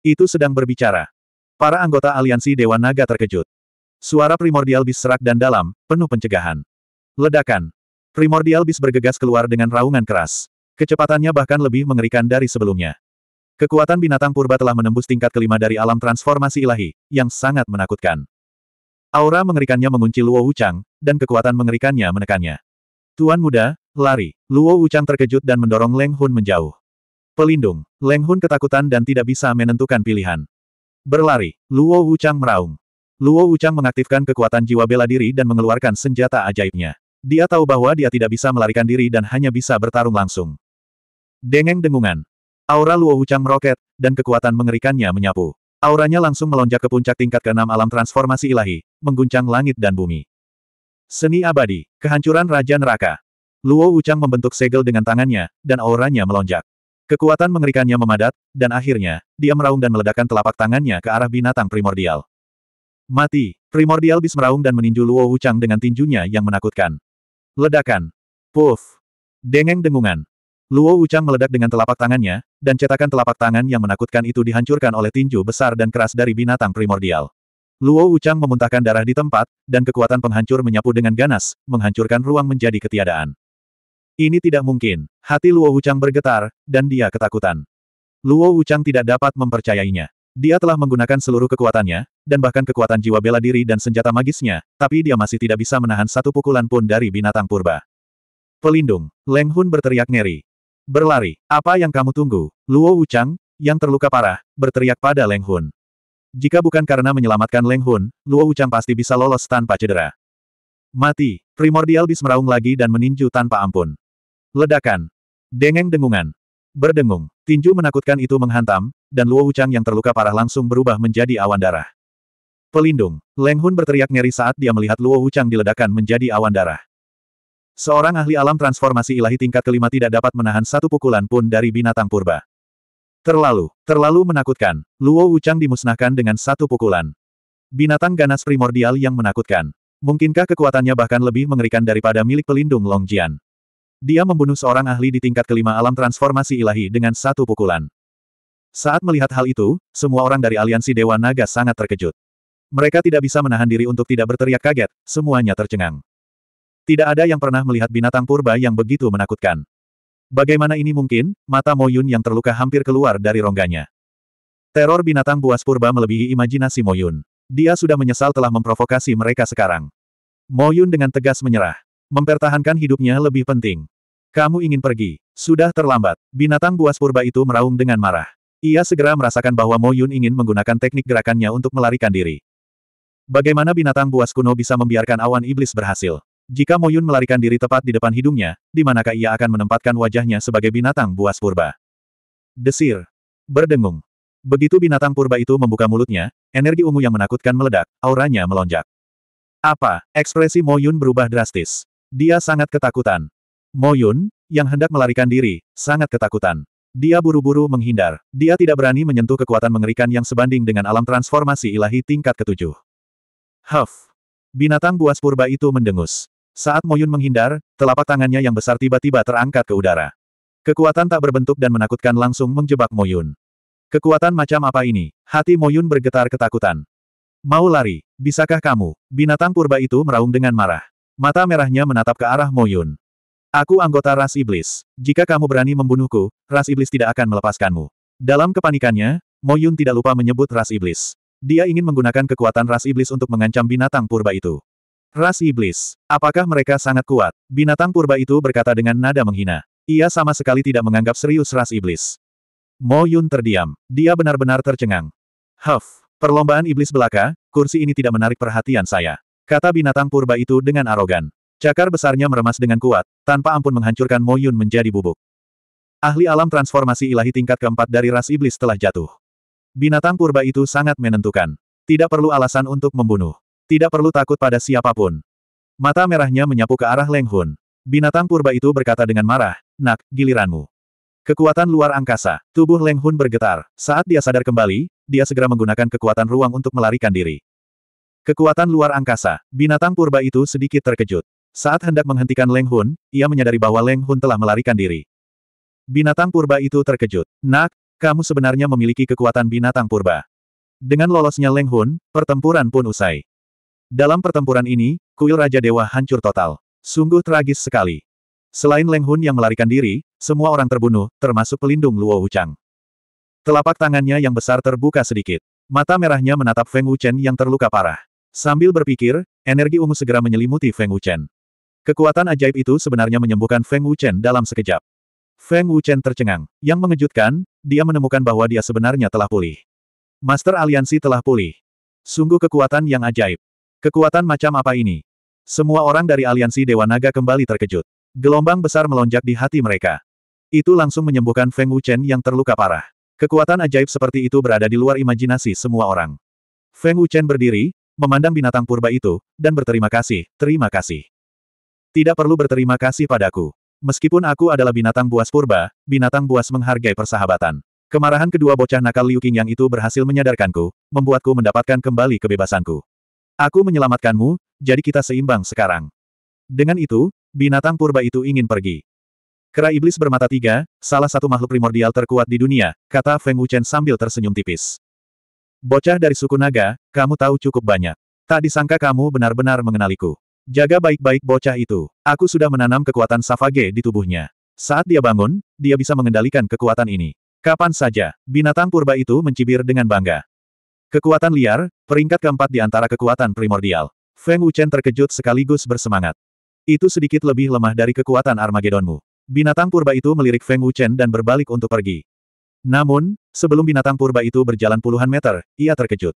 Itu sedang berbicara. Para anggota aliansi Dewa Naga terkejut. Suara primordial bis serak dan dalam, penuh pencegahan. Ledakan. Primordial bis bergegas keluar dengan raungan keras. Kecepatannya bahkan lebih mengerikan dari sebelumnya. Kekuatan binatang purba telah menembus tingkat kelima dari alam transformasi ilahi, yang sangat menakutkan. Aura mengerikannya mengunci Luo Wuchang, dan kekuatan mengerikannya menekannya. Tuan muda, lari. Luo Wuchang terkejut dan mendorong Leng Hun menjauh. Pelindung. Leng Hun ketakutan dan tidak bisa menentukan pilihan. Berlari. Luo Wuchang meraung. Luo Wuchang mengaktifkan kekuatan jiwa bela diri dan mengeluarkan senjata ajaibnya. Dia tahu bahwa dia tidak bisa melarikan diri dan hanya bisa bertarung langsung. Dengeng dengungan. Aura Luo Wuchang meroket, dan kekuatan mengerikannya menyapu. Auranya langsung melonjak ke puncak tingkat keenam alam transformasi ilahi, mengguncang langit dan bumi. Seni abadi, kehancuran Raja Neraka. Luo Wuchang membentuk segel dengan tangannya, dan auranya melonjak. Kekuatan mengerikannya memadat, dan akhirnya, dia meraung dan meledakkan telapak tangannya ke arah binatang primordial. Mati, primordial bis meraung dan meninju Luo Wuchang dengan tinjunya yang menakutkan. Ledakan. Puff. Dengeng dengungan. Luo Wuchang meledak dengan telapak tangannya, dan cetakan telapak tangan yang menakutkan itu dihancurkan oleh tinju besar dan keras dari binatang primordial. Luo Wuchang memuntahkan darah di tempat, dan kekuatan penghancur menyapu dengan ganas, menghancurkan ruang menjadi ketiadaan. Ini tidak mungkin. Hati Luo Wuchang bergetar, dan dia ketakutan. Luo Wuchang tidak dapat mempercayainya. Dia telah menggunakan seluruh kekuatannya, dan bahkan kekuatan jiwa bela diri dan senjata magisnya, tapi dia masih tidak bisa menahan satu pukulan pun dari binatang purba. Pelindung, Leng Hun berteriak ngeri. Berlari, apa yang kamu tunggu? Luo Wuchang, yang terluka parah, berteriak pada Leng Hun. Jika bukan karena menyelamatkan Leng Hun, Luo Wuchang pasti bisa lolos tanpa cedera. Mati, primordial bis meraung lagi dan meninju tanpa ampun. Ledakan. Dengeng-dengungan. Berdengung. Tinju menakutkan itu menghantam, dan Luo Wuchang yang terluka parah langsung berubah menjadi awan darah. Pelindung. Leng Hun berteriak ngeri saat dia melihat Luo Wuchang diledakkan menjadi awan darah. Seorang ahli alam transformasi ilahi tingkat kelima tidak dapat menahan satu pukulan pun dari binatang purba. Terlalu, terlalu menakutkan, Luo Wuchang dimusnahkan dengan satu pukulan. Binatang ganas primordial yang menakutkan. Mungkinkah kekuatannya bahkan lebih mengerikan daripada milik pelindung Long Jian? Dia membunuh seorang ahli di tingkat kelima alam transformasi ilahi dengan satu pukulan. Saat melihat hal itu, semua orang dari aliansi Dewa Naga sangat terkejut. Mereka tidak bisa menahan diri untuk tidak berteriak kaget, semuanya tercengang. Tidak ada yang pernah melihat binatang purba yang begitu menakutkan. Bagaimana ini mungkin? Mata Moyun yang terluka hampir keluar dari rongganya. Teror binatang buas purba melebihi imajinasi Moyun. Dia sudah menyesal telah memprovokasi mereka sekarang. Moyun dengan tegas menyerah. Mempertahankan hidupnya lebih penting. Kamu ingin pergi. Sudah terlambat. Binatang buas purba itu meraung dengan marah. Ia segera merasakan bahwa Mo Yun ingin menggunakan teknik gerakannya untuk melarikan diri. Bagaimana binatang buas kuno bisa membiarkan awan iblis berhasil? Jika Mo Yun melarikan diri tepat di depan hidungnya, di manakah ia akan menempatkan wajahnya sebagai binatang buas purba? Desir. Berdengung. Begitu binatang purba itu membuka mulutnya, energi ungu yang menakutkan meledak, auranya melonjak. Apa? Ekspresi Mo Yun berubah drastis. Dia sangat ketakutan. Moyun yang hendak melarikan diri, sangat ketakutan. Dia buru-buru menghindar. Dia tidak berani menyentuh kekuatan mengerikan yang sebanding dengan alam transformasi ilahi tingkat ketujuh. Huff! Binatang buas purba itu mendengus. Saat Moyun menghindar, telapak tangannya yang besar tiba-tiba terangkat ke udara. Kekuatan tak berbentuk dan menakutkan langsung menjebak Moyun. Kekuatan macam apa ini? Hati Moyun bergetar ketakutan. Mau lari, bisakah kamu? Binatang purba itu meraung dengan marah. Mata merahnya menatap ke arah Moyun. Aku anggota ras iblis. Jika kamu berani membunuhku, ras iblis tidak akan melepaskanmu. Dalam kepanikannya, Moyun tidak lupa menyebut ras iblis. Dia ingin menggunakan kekuatan ras iblis untuk mengancam binatang purba itu. Ras iblis, apakah mereka sangat kuat? Binatang purba itu berkata dengan nada menghina. Ia sama sekali tidak menganggap serius ras iblis. Moyun terdiam. Dia benar-benar tercengang. Huff, perlombaan iblis belaka, kursi ini tidak menarik perhatian saya. Kata binatang purba itu dengan arogan. Cakar besarnya meremas dengan kuat, tanpa ampun menghancurkan Mo Yun menjadi bubuk. Ahli alam transformasi ilahi tingkat keempat dari ras iblis telah jatuh. Binatang purba itu sangat menentukan. Tidak perlu alasan untuk membunuh. Tidak perlu takut pada siapapun. Mata merahnya menyapu ke arah Leng Hun. Binatang purba itu berkata dengan marah, Nak, giliranmu. Kekuatan luar angkasa, tubuh Leng Hun bergetar. Saat dia sadar kembali, dia segera menggunakan kekuatan ruang untuk melarikan diri. Kekuatan luar angkasa, binatang purba itu sedikit terkejut. Saat hendak menghentikan Leng Hun, ia menyadari bahwa Leng Hun telah melarikan diri. Binatang purba itu terkejut. Nak, kamu sebenarnya memiliki kekuatan binatang purba. Dengan lolosnya Leng Hun, pertempuran pun usai. Dalam pertempuran ini, kuil Raja Dewa hancur total. Sungguh tragis sekali. Selain Leng Hun yang melarikan diri, semua orang terbunuh, termasuk pelindung Luo Wuchang. Telapak tangannya yang besar terbuka sedikit. Mata merahnya menatap Feng Wuchen yang terluka parah. Sambil berpikir, energi ungu segera menyelimuti Feng Wuchen. Kekuatan ajaib itu sebenarnya menyembuhkan Feng Wuchen dalam sekejap. Feng Wuchen tercengang. Yang mengejutkan, dia menemukan bahwa dia sebenarnya telah pulih. Master Aliansi telah pulih. Sungguh kekuatan yang ajaib. Kekuatan macam apa ini? Semua orang dari aliansi Dewa Naga kembali terkejut. Gelombang besar melonjak di hati mereka. Itu langsung menyembuhkan Feng Wuchen yang terluka parah. Kekuatan ajaib seperti itu berada di luar imajinasi semua orang. Feng Wuchen berdiri, memandang binatang purba itu, dan berterima kasih, terima kasih. Tidak perlu berterima kasih padaku. Meskipun aku adalah binatang buas purba, binatang buas menghargai persahabatan. Kemarahan kedua bocah nakal Liu Qingyang itu berhasil menyadarkanku, membuatku mendapatkan kembali kebebasanku. Aku menyelamatkanmu, jadi kita seimbang sekarang. Dengan itu, binatang purba itu ingin pergi. Kera iblis bermata tiga, salah satu makhluk primordial terkuat di dunia, kata Feng Wuchen sambil tersenyum tipis. Bocah dari suku naga, kamu tahu cukup banyak. Tak disangka kamu benar-benar mengenaliku. Jaga baik-baik bocah itu. Aku sudah menanam kekuatan Savage di tubuhnya. Saat dia bangun, dia bisa mengendalikan kekuatan ini. Kapan saja, binatang purba itu mencibir dengan bangga. Kekuatan liar, peringkat keempat di antara kekuatan primordial. Feng Wuchen terkejut sekaligus bersemangat. Itu sedikit lebih lemah dari kekuatan Armageddonmu. Binatang purba itu melirik Feng Wuchen dan berbalik untuk pergi. Namun, sebelum binatang purba itu berjalan puluhan meter, ia terkejut.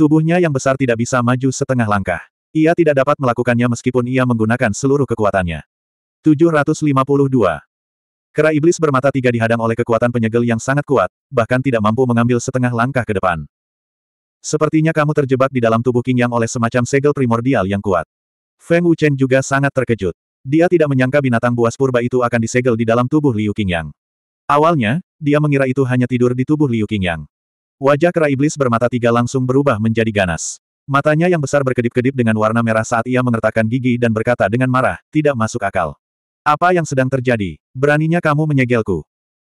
Tubuhnya yang besar tidak bisa maju setengah langkah. Ia tidak dapat melakukannya meskipun ia menggunakan seluruh kekuatannya. 752. Kera iblis bermata tiga dihadang oleh kekuatan penyegel yang sangat kuat, bahkan tidak mampu mengambil setengah langkah ke depan. Sepertinya kamu terjebak di dalam tubuh King Yang oleh semacam segel primordial yang kuat. Feng Wuchen juga sangat terkejut. Dia tidak menyangka binatang buas purba itu akan disegel di dalam tubuh Liu King Yang. Awalnya, dia mengira itu hanya tidur di tubuh Liu Qingyang. Wajah kera iblis bermata tiga langsung berubah menjadi ganas. Matanya yang besar berkedip-kedip dengan warna merah saat ia mengertakkan gigi dan berkata dengan marah, tidak masuk akal. Apa yang sedang terjadi? Beraninya kamu menyegelku.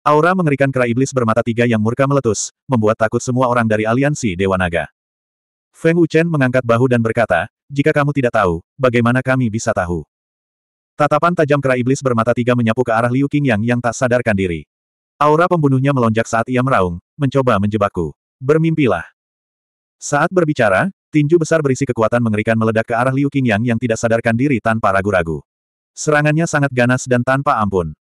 Aura mengerikan kera iblis bermata tiga yang murka meletus, membuat takut semua orang dari aliansi Dewa Naga. Feng Wuchen mengangkat bahu dan berkata, jika kamu tidak tahu, bagaimana kami bisa tahu? Tatapan tajam kera iblis bermata tiga menyapu ke arah Liu Qingyang yang tak sadarkan diri. Aura pembunuhnya melonjak saat ia meraung, mencoba menjebakku. Bermimpilah. Saat berbicara, tinju besar berisi kekuatan mengerikan meledak ke arah Liu Qingyang yang tidak sadarkan diri tanpa ragu-ragu. Serangannya sangat ganas dan tanpa ampun.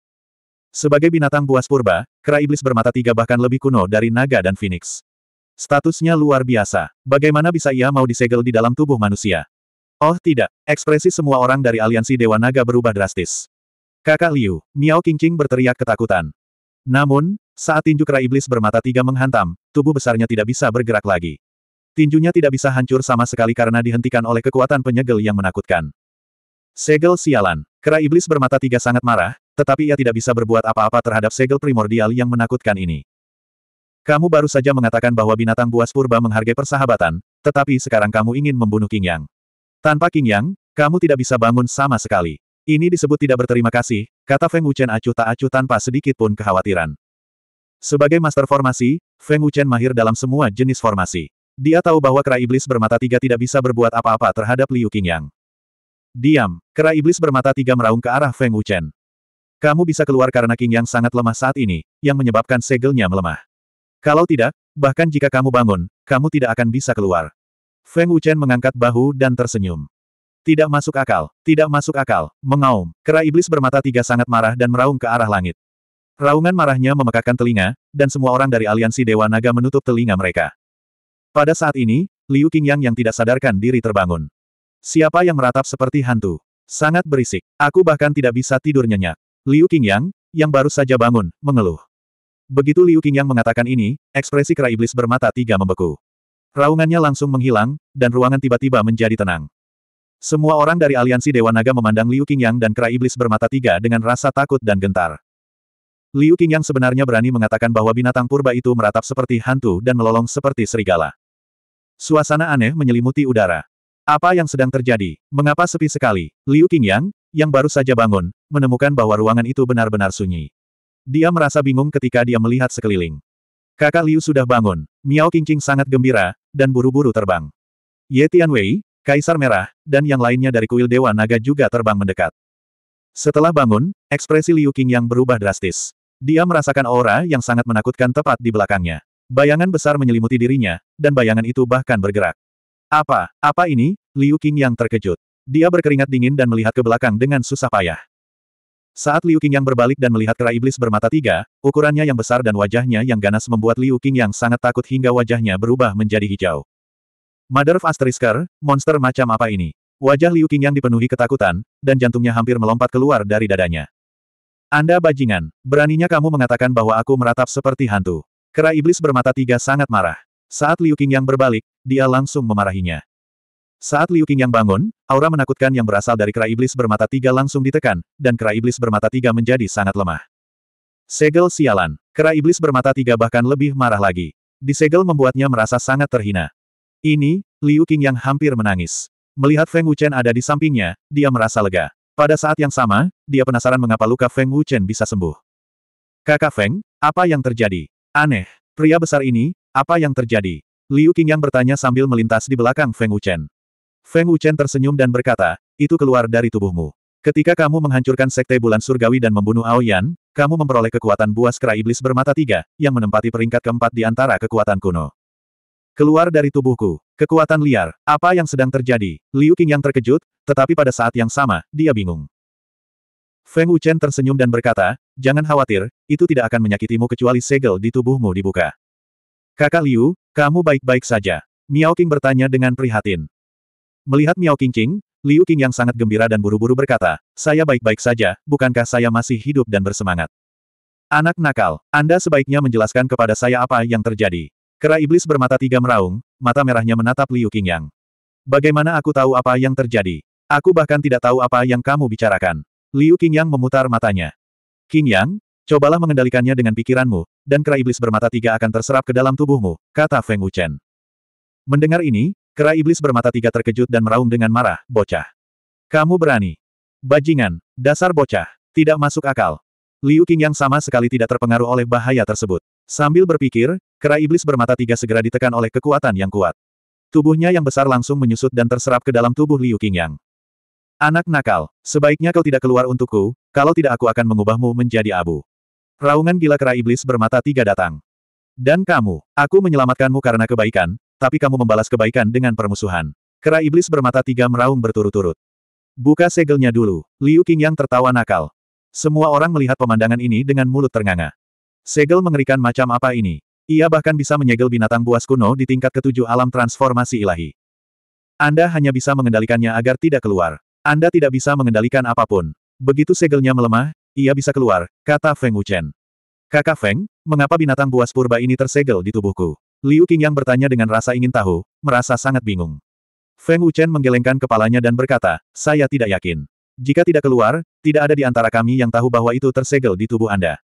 Sebagai binatang buas purba, kera iblis bermata tiga bahkan lebih kuno dari naga dan phoenix. Statusnya luar biasa. Bagaimana bisa ia mau disegel di dalam tubuh manusia? Oh tidak, ekspresi semua orang dari aliansi Dewa Naga berubah drastis. Kakak Liu, Miao Qingqing berteriak ketakutan. Namun, saat tinju kera iblis bermata tiga menghantam, tubuh besarnya tidak bisa bergerak lagi. Tinjunya tidak bisa hancur sama sekali karena dihentikan oleh kekuatan penyegel yang menakutkan. Segel sialan. Kera iblis bermata tiga sangat marah, tetapi ia tidak bisa berbuat apa-apa terhadap segel primordial yang menakutkan ini. Kamu baru saja mengatakan bahwa binatang buas purba menghargai persahabatan, tetapi sekarang kamu ingin membunuh King Yang. Tanpa King Yang, kamu tidak bisa bangun sama sekali. Ini disebut tidak berterima kasih, kata Feng Wuchen acuh tak acuh tanpa sedikit pun kekhawatiran. Sebagai master formasi, Feng Wuchen mahir dalam semua jenis formasi. Dia tahu bahwa kera iblis bermata tiga tidak bisa berbuat apa-apa terhadap Liu Qingyang. Diam, kera iblis bermata tiga meraung ke arah Feng Wuchen. Kamu bisa keluar karena Qingyang sangat lemah saat ini, yang menyebabkan segelnya melemah. Kalau tidak, bahkan jika kamu bangun, kamu tidak akan bisa keluar. Feng Wuchen mengangkat bahu dan tersenyum. Tidak masuk akal, tidak masuk akal, mengaum. Kera iblis bermata tiga sangat marah dan meraung ke arah langit. Raungan marahnya memekakan telinga, dan semua orang dari aliansi Dewa Naga menutup telinga mereka. Pada saat ini, Liu Qingyang yang tidak sadarkan diri terbangun. Siapa yang meratap seperti hantu? Sangat berisik. Aku bahkan tidak bisa tidur nyenyak. Liu Qingyang, yang baru saja bangun, mengeluh. Begitu Liu Qingyang mengatakan ini, ekspresi kera iblis bermata tiga membeku. Raungannya langsung menghilang, dan ruangan tiba-tiba menjadi tenang. Semua orang dari aliansi Dewa Naga memandang Liu Qingyang dan Kera Iblis bermata tiga dengan rasa takut dan gentar. Liu Qingyang sebenarnya berani mengatakan bahwa binatang purba itu meratap seperti hantu dan melolong seperti serigala. Suasana aneh menyelimuti udara. Apa yang sedang terjadi? Mengapa sepi sekali? Liu Qingyang, yang baru saja bangun, menemukan bahwa ruangan itu benar-benar sunyi. Dia merasa bingung ketika dia melihat sekeliling. Kakak Liu sudah bangun. Miao Qingqing sangat gembira, dan buru-buru terbang. Ye Tianwei, Kaisar Merah, dan yang lainnya dari kuil Dewa Naga juga terbang mendekat. Setelah bangun, ekspresi Liu Qing yang berubah drastis. Dia merasakan aura yang sangat menakutkan tepat di belakangnya. Bayangan besar menyelimuti dirinya, dan bayangan itu bahkan bergerak. Apa, apa ini? Liu Qing yang terkejut. Dia berkeringat dingin dan melihat ke belakang dengan susah payah. Saat Liu Qing yang berbalik dan melihat kera iblis bermata tiga, ukurannya yang besar dan wajahnya yang ganas membuat Liu Qing yang sangat takut hingga wajahnya berubah menjadi hijau. Mother of Asterisker, monster macam apa ini? Wajah Liu Qingyang dipenuhi ketakutan, dan jantungnya hampir melompat keluar dari dadanya. Anda bajingan, beraninya kamu mengatakan bahwa aku meratap seperti hantu. Kera iblis bermata tiga sangat marah. Saat Liu Qingyang berbalik, dia langsung memarahinya. Saat Liu Qingyang bangun, aura menakutkan yang berasal dari kera iblis bermata tiga langsung ditekan, dan kera iblis bermata tiga menjadi sangat lemah. Segel sialan, kera iblis bermata tiga bahkan lebih marah lagi. Disegel membuatnya merasa sangat terhina. Ini, Liu Qing yang hampir menangis. Melihat Feng Wuchen ada di sampingnya, dia merasa lega. Pada saat yang sama, dia penasaran mengapa luka Feng Wuchen bisa sembuh. Kakak Feng, apa yang terjadi? Aneh, pria besar ini, apa yang terjadi? Liu yang bertanya sambil melintas di belakang Feng Wuchen. Feng Wuchen tersenyum dan berkata, itu keluar dari tubuhmu. Ketika kamu menghancurkan sekte bulan surgawi dan membunuh Aoyan, kamu memperoleh kekuatan buas kera iblis bermata tiga, yang menempati peringkat keempat di antara kekuatan kuno. Keluar dari tubuhku. Kekuatan liar. Apa yang sedang terjadi? Liu Qing yang terkejut, tetapi pada saat yang sama, dia bingung. Feng Wuchen tersenyum dan berkata, jangan khawatir, itu tidak akan menyakitimu kecuali segel di tubuhmu dibuka. Kakak Liu, kamu baik-baik saja. Miao Qing bertanya dengan prihatin. Melihat Miao Qing Qing, Liu Qing yang sangat gembira dan buru-buru berkata, saya baik-baik saja, bukankah saya masih hidup dan bersemangat? Anak nakal, Anda sebaiknya menjelaskan kepada saya apa yang terjadi. Kera iblis bermata tiga meraung, mata merahnya menatap Liu Qingyang. Bagaimana aku tahu apa yang terjadi? Aku bahkan tidak tahu apa yang kamu bicarakan. Liu Qingyang memutar matanya. Qingyang, cobalah mengendalikannya dengan pikiranmu, dan kera iblis bermata tiga akan terserap ke dalam tubuhmu, kata Feng Wuchen. Mendengar ini, kera iblis bermata tiga terkejut dan meraung dengan marah, bocah. Kamu berani. Bajingan, dasar bocah, tidak masuk akal. Liu Qing yang sama sekali tidak terpengaruh oleh bahaya tersebut. Sambil berpikir, kera iblis bermata tiga segera ditekan oleh kekuatan yang kuat. Tubuhnya yang besar langsung menyusut dan terserap ke dalam tubuh Liu Qingyang. Anak nakal, sebaiknya kau tidak keluar untukku, kalau tidak aku akan mengubahmu menjadi abu. Raungan gila kera iblis bermata tiga datang. Dan kamu, aku menyelamatkanmu karena kebaikan, tapi kamu membalas kebaikan dengan permusuhan. Kera iblis bermata tiga meraung berturut-turut. Buka segelnya dulu, Liu Qingyang tertawa nakal, semua orang melihat pemandangan ini dengan mulut ternganga. Segel mengerikan macam apa ini? Ia bahkan bisa menyegel binatang buas kuno di tingkat ketujuh alam transformasi ilahi. Anda hanya bisa mengendalikannya agar tidak keluar. Anda tidak bisa mengendalikan apapun. Begitu segelnya melemah, ia bisa keluar, kata Feng Wuchen. Kakak Feng, mengapa binatang buas purba ini tersegel di tubuhku? Liu Qingyang bertanya dengan rasa ingin tahu, merasa sangat bingung. Feng Wuchen menggelengkan kepalanya dan berkata, saya tidak yakin. Jika tidak keluar, tidak ada di antara kami yang tahu bahwa itu tersegel di tubuh Anda.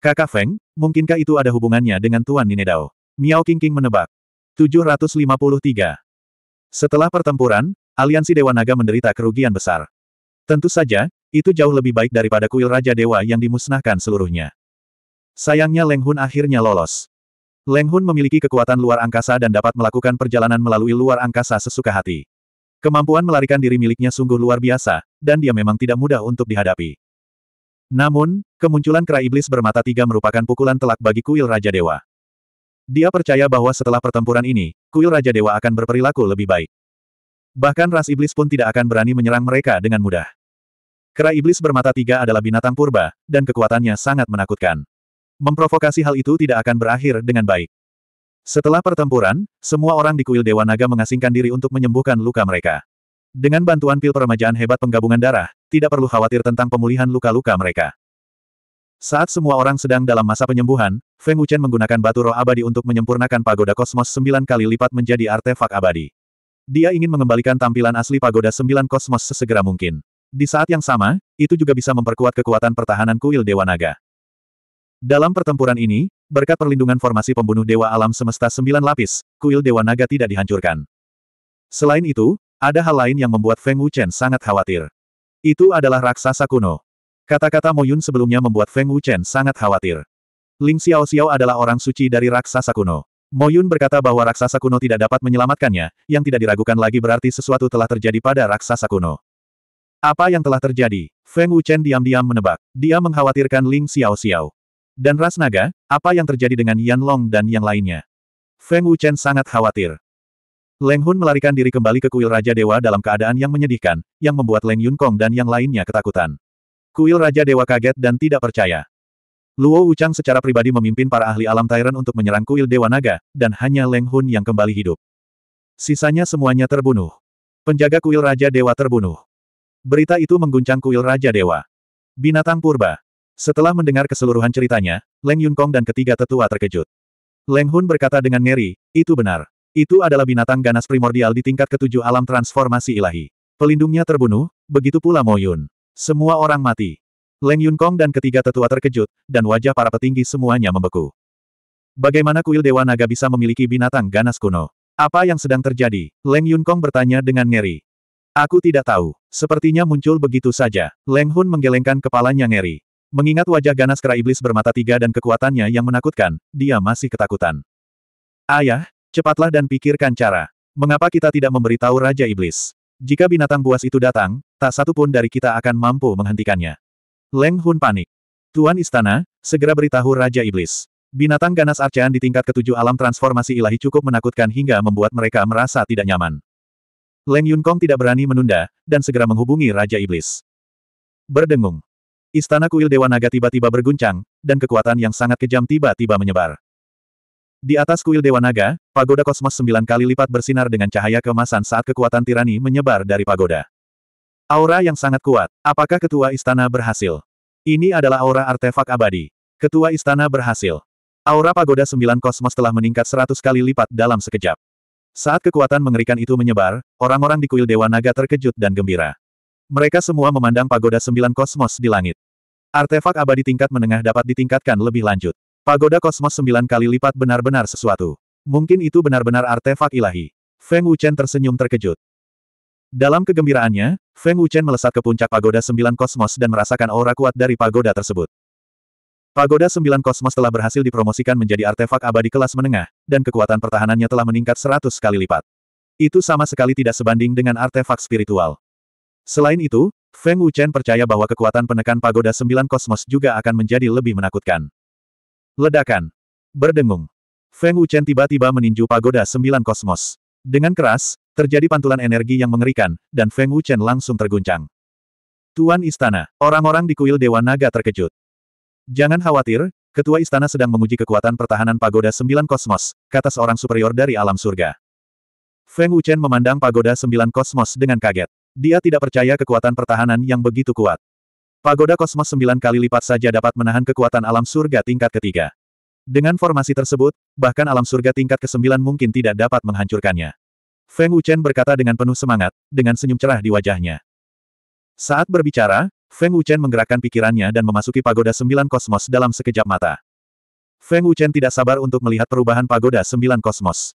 Kakak Feng, mungkinkah itu ada hubungannya dengan Tuan Ninedao? Miao King King menebak. 753. Setelah pertempuran, aliansi Dewa Naga menderita kerugian besar. Tentu saja, itu jauh lebih baik daripada kuil Raja Dewa yang dimusnahkan seluruhnya. Sayangnya Leng Hun akhirnya lolos. Leng Hun memiliki kekuatan luar angkasa dan dapat melakukan perjalanan melalui luar angkasa sesuka hati. Kemampuan melarikan diri miliknya sungguh luar biasa, dan dia memang tidak mudah untuk dihadapi. Namun, kemunculan kera iblis bermata tiga merupakan pukulan telak bagi kuil Raja Dewa. Dia percaya bahwa setelah pertempuran ini, kuil Raja Dewa akan berperilaku lebih baik. Bahkan ras iblis pun tidak akan berani menyerang mereka dengan mudah. Kera iblis bermata tiga adalah binatang purba, dan kekuatannya sangat menakutkan. Memprovokasi hal itu tidak akan berakhir dengan baik. Setelah pertempuran, semua orang di kuil Dewa Naga mengasingkan diri untuk menyembuhkan luka mereka. Dengan bantuan pil peremajaan hebat penggabungan darah, tidak perlu khawatir tentang pemulihan luka-luka mereka. Saat semua orang sedang dalam masa penyembuhan, Feng Wuchen menggunakan batu roh abadi untuk menyempurnakan pagoda kosmos sembilan kali lipat menjadi artefak abadi. Dia ingin mengembalikan tampilan asli pagoda sembilan kosmos sesegera mungkin. Di saat yang sama, itu juga bisa memperkuat kekuatan pertahanan kuil Dewa Naga. Dalam pertempuran ini, Berkat perlindungan formasi pembunuh Dewa Alam Semesta sembilan lapis, kuil Dewa Naga tidak dihancurkan. Selain itu, ada hal lain yang membuat Feng Wuchen sangat khawatir. Itu adalah raksasa kuno. Kata-kata Moyun sebelumnya membuat Feng Wuchen sangat khawatir. Ling Xiao Xiao adalah orang suci dari raksasa kuno. Moyun berkata bahwa raksasa kuno tidak dapat menyelamatkannya, yang tidak diragukan lagi berarti sesuatu telah terjadi pada raksasa kuno. Apa yang telah terjadi? Feng Wuchen diam-diam menebak. Dia mengkhawatirkan Ling Xiao Xiao. Dan ras naga, apa yang terjadi dengan Yan Long dan yang lainnya? Feng Wuchen sangat khawatir. Leng Hun melarikan diri kembali ke kuil Raja Dewa dalam keadaan yang menyedihkan, yang membuat Leng Yun Kong dan yang lainnya ketakutan. Kuil Raja Dewa kaget dan tidak percaya. Luo Wuchang secara pribadi memimpin para ahli alam Tyran untuk menyerang kuil Dewa Naga, dan hanya Leng Hun yang kembali hidup. Sisanya semuanya terbunuh. Penjaga kuil Raja Dewa terbunuh. Berita itu mengguncang kuil Raja Dewa. Binatang Purba. Setelah mendengar keseluruhan ceritanya, Leng Yunkong dan ketiga tetua terkejut. Leng Hun berkata dengan ngeri, itu benar. Itu adalah binatang ganas primordial di tingkat ketujuh alam transformasi ilahi. Pelindungnya terbunuh, begitu pula Mo Yun. Semua orang mati. Leng Yunkong dan ketiga tetua terkejut, dan wajah para petinggi semuanya membeku. Bagaimana kuil Dewa Naga bisa memiliki binatang ganas kuno? Apa yang sedang terjadi? Leng Yunkong bertanya dengan ngeri. Aku tidak tahu. Sepertinya muncul begitu saja. Leng Hun menggelengkan kepalanya ngeri. Mengingat wajah ganas kera iblis bermata tiga dan kekuatannya yang menakutkan, dia masih ketakutan. Ayah, cepatlah dan pikirkan cara. Mengapa kita tidak memberitahu Raja Iblis? Jika binatang buas itu datang, tak satu pun dari kita akan mampu menghentikannya. Leng Hun panik. Tuan Istana, segera beritahu Raja Iblis. Binatang ganas arcaan di tingkat ketujuh alam transformasi ilahi cukup menakutkan hingga membuat mereka merasa tidak nyaman. Leng Yun Kong tidak berani menunda, dan segera menghubungi Raja Iblis. Berdengung. Istana kuil Dewa Naga tiba-tiba berguncang, dan kekuatan yang sangat kejam tiba-tiba menyebar. Di atas kuil Dewa Naga, pagoda kosmos sembilan kali lipat bersinar dengan cahaya kemasan saat kekuatan tirani menyebar dari pagoda. Aura yang sangat kuat. Apakah ketua istana berhasil? Ini adalah aura artefak abadi. Ketua istana berhasil. Aura pagoda sembilan kosmos telah meningkat seratus kali lipat dalam sekejap. Saat kekuatan mengerikan itu menyebar, orang-orang di kuil Dewa Naga terkejut dan gembira. Mereka semua memandang pagoda sembilan kosmos di langit. Artefak abadi tingkat menengah dapat ditingkatkan lebih lanjut. Pagoda kosmos sembilan kali lipat benar-benar sesuatu. Mungkin itu benar-benar artefak ilahi. Feng Wuchen tersenyum terkejut. Dalam kegembiraannya, Feng Wuchen melesat ke puncak pagoda sembilan kosmos dan merasakan aura kuat dari pagoda tersebut. Pagoda Sembilan Kosmos telah berhasil dipromosikan menjadi artefak abadi kelas menengah, dan kekuatan pertahanannya telah meningkat seratus kali lipat. Itu sama sekali tidak sebanding dengan artefak spiritual. Selain itu, Feng Wuchen percaya bahwa kekuatan penekan pagoda sembilan kosmos juga akan menjadi lebih menakutkan. Ledakan. Berdengung. Feng Wuchen tiba-tiba meninju pagoda sembilan kosmos. Dengan keras, terjadi pantulan energi yang mengerikan, dan Feng Wuchen langsung terguncang. Tuan Istana, orang-orang di kuil Dewa Naga terkejut. Jangan khawatir, ketua istana sedang menguji kekuatan pertahanan pagoda sembilan kosmos, kata seorang superior dari alam surga. Feng Wuchen memandang pagoda sembilan kosmos dengan kaget. Dia tidak percaya kekuatan pertahanan yang begitu kuat. Pagoda kosmos sembilan kali lipat saja dapat menahan kekuatan alam surga tingkat ketiga. Dengan formasi tersebut, bahkan alam surga tingkat ke kesembilan mungkin tidak dapat menghancurkannya. Feng Wuchen berkata dengan penuh semangat, dengan senyum cerah di wajahnya. Saat berbicara, Feng Wuchen menggerakkan pikirannya dan memasuki pagoda sembilan kosmos dalam sekejap mata. Feng Wuchen tidak sabar untuk melihat perubahan pagoda sembilan kosmos.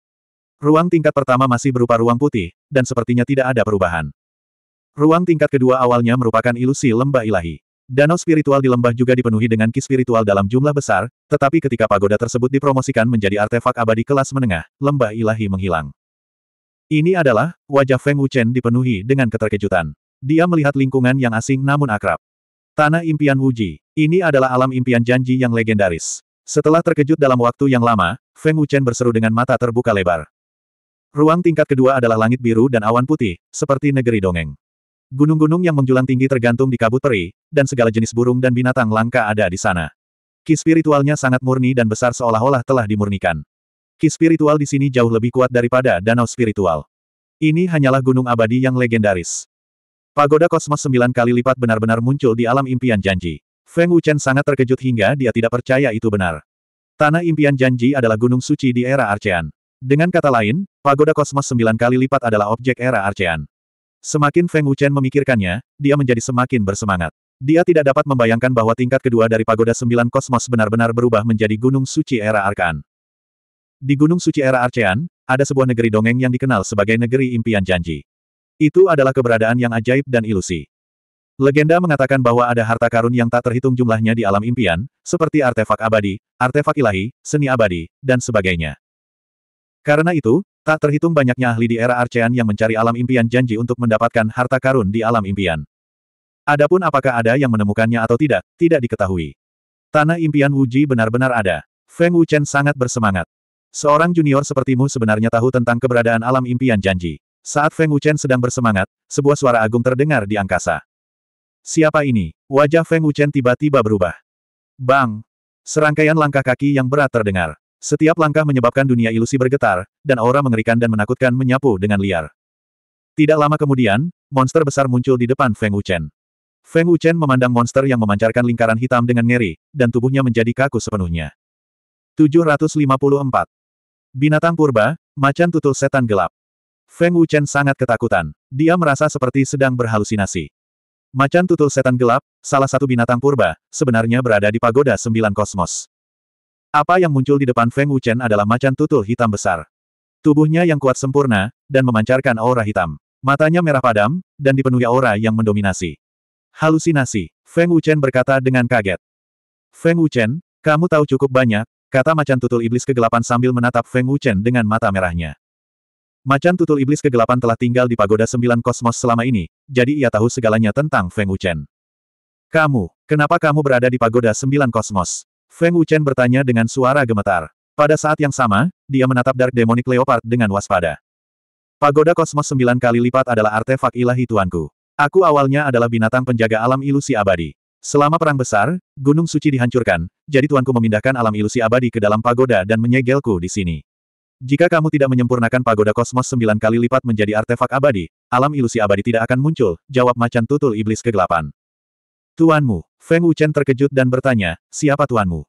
Ruang tingkat pertama masih berupa ruang putih, dan sepertinya tidak ada perubahan. Ruang tingkat kedua awalnya merupakan ilusi lembah ilahi. Danau spiritual di lembah juga dipenuhi dengan ki spiritual dalam jumlah besar, tetapi ketika pagoda tersebut dipromosikan menjadi artefak abadi kelas menengah, lembah ilahi menghilang. Ini adalah, wajah Feng Wuchen dipenuhi dengan keterkejutan. Dia melihat lingkungan yang asing namun akrab. Tanah impian Wuji. Ini adalah alam impian janji yang legendaris. Setelah terkejut dalam waktu yang lama, Feng Wuchen berseru dengan mata terbuka lebar. Ruang tingkat kedua adalah langit biru dan awan putih, seperti negeri dongeng. Gunung-gunung yang menjulang tinggi tergantung di kabut peri, dan segala jenis burung dan binatang langka ada di sana. Ki spiritualnya sangat murni dan besar seolah-olah telah dimurnikan. Ki spiritual di sini jauh lebih kuat daripada danau spiritual. Ini hanyalah gunung abadi yang legendaris. Pagoda kosmos sembilan kali lipat benar-benar muncul di alam impian janji. Feng Wuchen sangat terkejut hingga dia tidak percaya itu benar. Tanah impian janji adalah gunung suci di era Archean. Dengan kata lain, pagoda kosmos sembilan kali lipat adalah objek era Archean. Semakin Feng Wuchen memikirkannya, dia menjadi semakin bersemangat. Dia tidak dapat membayangkan bahwa tingkat kedua dari Pagoda Sembilan Kosmos benar-benar berubah menjadi Gunung Suci Era Arkan. Di Gunung Suci Era Arcean, ada sebuah negeri dongeng yang dikenal sebagai negeri impian janji. Itu adalah keberadaan yang ajaib dan ilusi. Legenda mengatakan bahwa ada harta karun yang tak terhitung jumlahnya di alam impian, seperti artefak abadi, artefak ilahi, seni abadi, dan sebagainya. Karena itu, Tak terhitung banyaknya ahli di era Archean yang mencari alam impian janji untuk mendapatkan harta karun di alam impian. Adapun apakah ada yang menemukannya atau tidak, tidak diketahui. Tanah impian Wuji benar-benar ada. Feng Wuchen sangat bersemangat. Seorang junior sepertimu sebenarnya tahu tentang keberadaan alam impian janji. Saat Feng Wuchen sedang bersemangat, sebuah suara agung terdengar di angkasa. Siapa ini? Wajah Feng Wuchen tiba-tiba berubah. Bang! Serangkaian langkah kaki yang berat terdengar. Setiap langkah menyebabkan dunia ilusi bergetar, dan aura mengerikan dan menakutkan menyapu dengan liar. Tidak lama kemudian, monster besar muncul di depan Feng Wuchen. Feng Wuchen memandang monster yang memancarkan lingkaran hitam dengan ngeri, dan tubuhnya menjadi kaku sepenuhnya. 754. Binatang purba, macan tutul setan gelap. Feng Wuchen sangat ketakutan. Dia merasa seperti sedang berhalusinasi. Macan tutul setan gelap, salah satu binatang purba, sebenarnya berada di pagoda sembilan kosmos. Apa yang muncul di depan Feng Wuchen adalah macan tutul hitam besar. Tubuhnya yang kuat sempurna, dan memancarkan aura hitam. Matanya merah padam, dan dipenuhi aura yang mendominasi. Halusinasi, Feng Wuchen berkata dengan kaget. Feng Wuchen, kamu tahu cukup banyak, kata macan tutul iblis kegelapan sambil menatap Feng Wuchen dengan mata merahnya. Macan tutul iblis kegelapan telah tinggal di pagoda sembilan kosmos selama ini, jadi ia tahu segalanya tentang Feng Wuchen. Kamu, kenapa kamu berada di pagoda sembilan kosmos? Feng Wuchen bertanya dengan suara gemetar. Pada saat yang sama, dia menatap Dark Demonic Leopard dengan waspada. Pagoda kosmos sembilan kali lipat adalah artefak ilahi tuanku. Aku awalnya adalah binatang penjaga alam ilusi abadi. Selama perang besar, gunung suci dihancurkan, jadi tuanku memindahkan alam ilusi abadi ke dalam pagoda dan menyegelku di sini. Jika kamu tidak menyempurnakan pagoda kosmos sembilan kali lipat menjadi artefak abadi, alam ilusi abadi tidak akan muncul, jawab macan tutul iblis kegelapan. Tuanmu, Feng Wuchen terkejut dan bertanya, siapa tuanmu?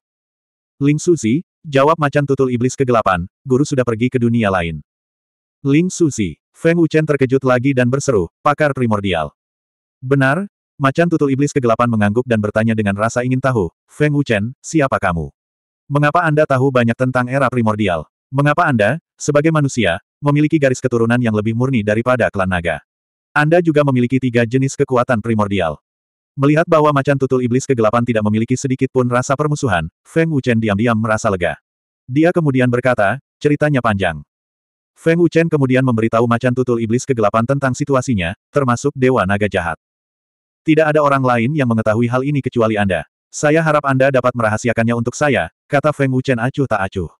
Ling Suzi, jawab macan tutul iblis kegelapan, guru sudah pergi ke dunia lain. Ling Suzi, Feng Wuchen terkejut lagi dan berseru, pakar primordial. Benar? Macan tutul iblis kegelapan mengangguk dan bertanya dengan rasa ingin tahu, Feng Wuchen, siapa kamu? Mengapa Anda tahu banyak tentang era primordial? Mengapa Anda, sebagai manusia, memiliki garis keturunan yang lebih murni daripada klan naga? Anda juga memiliki tiga jenis kekuatan primordial. Melihat bahwa macan tutul iblis kegelapan tidak memiliki sedikit pun rasa permusuhan, Feng Wuchen diam-diam merasa lega. Dia kemudian berkata, ceritanya panjang. Feng Wuchen kemudian memberitahu macan tutul iblis kegelapan tentang situasinya, termasuk Dewa Naga Jahat. Tidak ada orang lain yang mengetahui hal ini kecuali Anda. Saya harap Anda dapat merahasiakannya untuk saya, kata Feng Wuchen acuh tak acuh.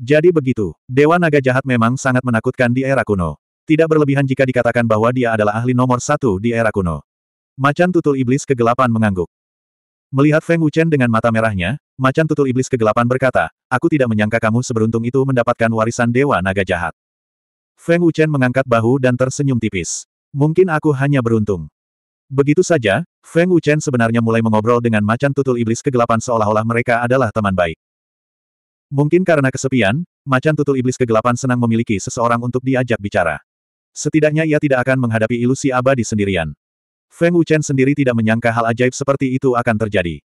Jadi begitu, Dewa Naga Jahat memang sangat menakutkan di era kuno. Tidak berlebihan jika dikatakan bahwa dia adalah ahli nomor satu di era kuno. Macan tutul iblis kegelapan mengangguk. Melihat Feng Wuchen dengan mata merahnya, macan tutul iblis kegelapan berkata, aku tidak menyangka kamu seberuntung itu mendapatkan warisan dewa naga jahat. Feng Wuchen mengangkat bahu dan tersenyum tipis. Mungkin aku hanya beruntung. Begitu saja, Feng Wuchen sebenarnya mulai mengobrol dengan macan tutul iblis kegelapan seolah-olah mereka adalah teman baik. Mungkin karena kesepian, macan tutul iblis kegelapan senang memiliki seseorang untuk diajak bicara. Setidaknya ia tidak akan menghadapi ilusi abadi sendirian. Feng Wuchen sendiri tidak menyangka hal ajaib seperti itu akan terjadi.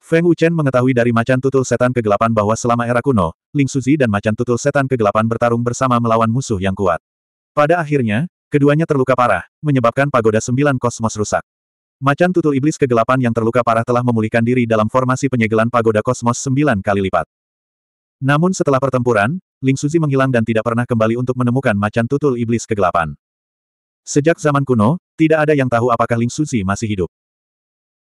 Feng Wuchen mengetahui dari macan tutul setan kegelapan bahwa selama era kuno, Ling Suzi dan macan tutul setan kegelapan bertarung bersama melawan musuh yang kuat. Pada akhirnya, keduanya terluka parah, menyebabkan pagoda sembilan kosmos rusak. Macan tutul iblis kegelapan yang terluka parah telah memulihkan diri dalam formasi penyegelan pagoda kosmos sembilan kali lipat. Namun setelah pertempuran, Ling Suzi menghilang dan tidak pernah kembali untuk menemukan macan tutul iblis kegelapan. Sejak zaman kuno, tidak ada yang tahu apakah Ling Suzi masih hidup.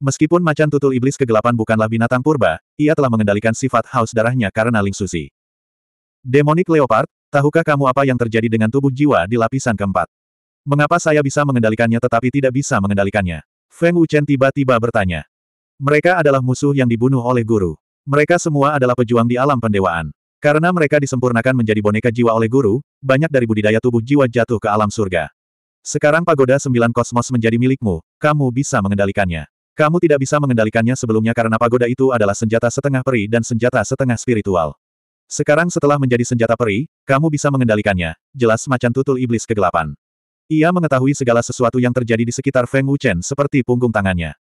Meskipun macan tutul iblis kegelapan bukanlah binatang purba, ia telah mengendalikan sifat haus darahnya karena Ling Suzi. Demonic Leopard, tahukah kamu apa yang terjadi dengan tubuh jiwa di lapisan keempat? Mengapa saya bisa mengendalikannya tetapi tidak bisa mengendalikannya? Feng Wuchen tiba-tiba bertanya. Mereka adalah musuh yang dibunuh oleh guru. Mereka semua adalah pejuang di alam pendewaan. Karena mereka disempurnakan menjadi boneka jiwa oleh guru, banyak dari budidaya tubuh jiwa jatuh ke alam surga. Sekarang pagoda sembilan kosmos menjadi milikmu, kamu bisa mengendalikannya. Kamu tidak bisa mengendalikannya sebelumnya karena pagoda itu adalah senjata setengah peri dan senjata setengah spiritual. Sekarang setelah menjadi senjata peri, kamu bisa mengendalikannya, jelas macan tutul iblis kegelapan. Ia mengetahui segala sesuatu yang terjadi di sekitar Feng Wuchen seperti punggung tangannya.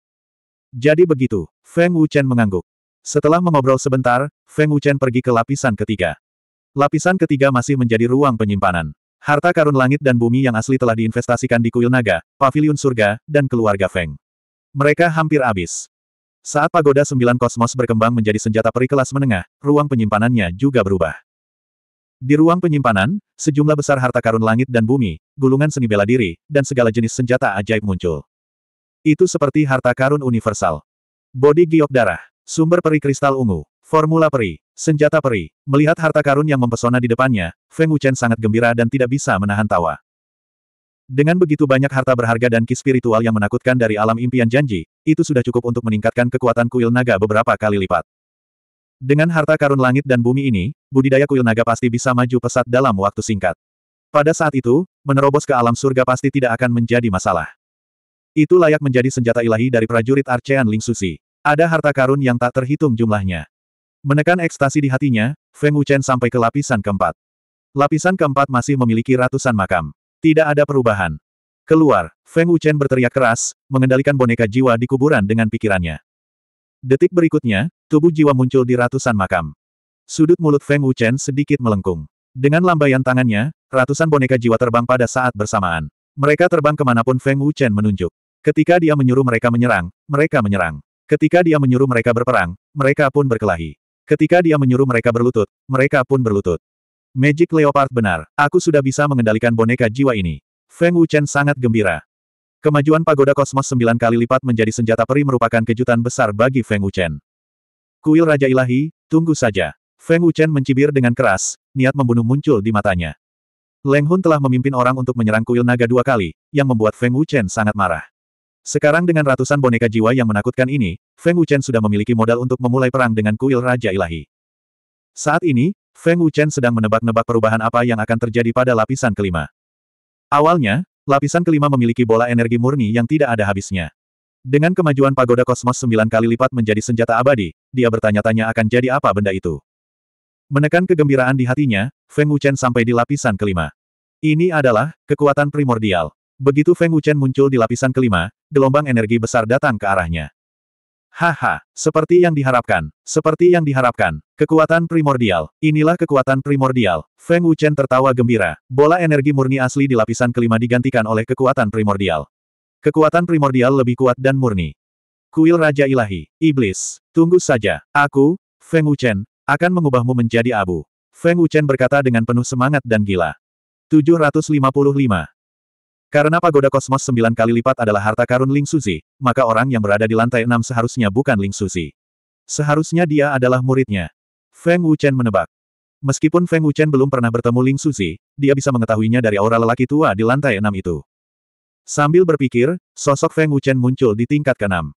Jadi begitu, Feng Wuchen mengangguk. Setelah mengobrol sebentar, Feng Wuchen pergi ke lapisan ketiga. Lapisan ketiga masih menjadi ruang penyimpanan. Harta karun langit dan bumi yang asli telah diinvestasikan di kuil naga, paviliun surga, dan keluarga Feng. Mereka hampir habis. Saat pagoda sembilan kosmos berkembang menjadi senjata peri kelas menengah, ruang penyimpanannya juga berubah. Di ruang penyimpanan, sejumlah besar harta karun langit dan bumi, gulungan seni bela diri, dan segala jenis senjata ajaib muncul. Itu seperti harta karun universal. Bodi giok darah, sumber peri kristal ungu, Formula peri, senjata peri, melihat harta karun yang mempesona di depannya, Feng Wuchen sangat gembira dan tidak bisa menahan tawa. Dengan begitu banyak harta berharga dan ki spiritual yang menakutkan dari alam impian janji, itu sudah cukup untuk meningkatkan kekuatan kuil naga beberapa kali lipat. Dengan harta karun langit dan bumi ini, budidaya kuil naga pasti bisa maju pesat dalam waktu singkat. Pada saat itu, menerobos ke alam surga pasti tidak akan menjadi masalah. Itu layak menjadi senjata ilahi dari prajurit Arcean Ling Susi. Ada harta karun yang tak terhitung jumlahnya. Menekan ekstasi di hatinya, Feng Wuchen sampai ke lapisan keempat. Lapisan keempat masih memiliki ratusan makam. Tidak ada perubahan. Keluar, Feng Wuchen berteriak keras, mengendalikan boneka jiwa di kuburan dengan pikirannya. Detik berikutnya, tubuh jiwa muncul di ratusan makam. Sudut mulut Feng Wuchen sedikit melengkung. Dengan lambaian tangannya, ratusan boneka jiwa terbang pada saat bersamaan. Mereka terbang kemanapun Feng Wuchen menunjuk. Ketika dia menyuruh mereka menyerang, mereka menyerang. Ketika dia menyuruh mereka berperang, mereka pun berkelahi. Ketika dia menyuruh mereka berlutut, mereka pun berlutut. Magic Leopard benar, aku sudah bisa mengendalikan boneka jiwa ini. Feng Wuchen sangat gembira. Kemajuan pagoda kosmos sembilan kali lipat menjadi senjata peri merupakan kejutan besar bagi Feng Wuchen. Kuil Raja Ilahi, tunggu saja. Feng Wuchen mencibir dengan keras, niat membunuh muncul di matanya. Leng Hun telah memimpin orang untuk menyerang kuil naga dua kali, yang membuat Feng Wuchen sangat marah. Sekarang dengan ratusan boneka jiwa yang menakutkan ini, Feng Wuchen sudah memiliki modal untuk memulai perang dengan kuil Raja Ilahi. Saat ini, Feng Wuchen sedang menebak-nebak perubahan apa yang akan terjadi pada lapisan kelima. Awalnya, lapisan kelima memiliki bola energi murni yang tidak ada habisnya. Dengan kemajuan pagoda kosmos sembilan kali lipat menjadi senjata abadi, dia bertanya-tanya akan jadi apa benda itu. Menekan kegembiraan di hatinya, Feng Wuchen sampai di lapisan kelima. Ini adalah kekuatan primordial. Begitu Feng Wuchen muncul di lapisan kelima, gelombang energi besar datang ke arahnya. Haha, seperti yang diharapkan, seperti yang diharapkan, kekuatan primordial, inilah kekuatan primordial. Feng Wuchen tertawa gembira, bola energi murni asli di lapisan kelima digantikan oleh kekuatan primordial. Kekuatan primordial lebih kuat dan murni. Kuil Raja Ilahi, Iblis, tunggu saja, aku, Feng Wuchen, akan mengubahmu menjadi abu. Feng Wuchen berkata dengan penuh semangat dan gila. 755. Karena pagoda kosmos sembilan kali lipat adalah harta karun Ling Suzi, maka orang yang berada di lantai enam seharusnya bukan Ling Suzi. Seharusnya dia adalah muridnya. Feng Wuchen menebak. Meskipun Feng Wuchen belum pernah bertemu Ling Suzi, dia bisa mengetahuinya dari aura lelaki tua di lantai enam itu. Sambil berpikir, sosok Feng Wuchen muncul di tingkat keenam.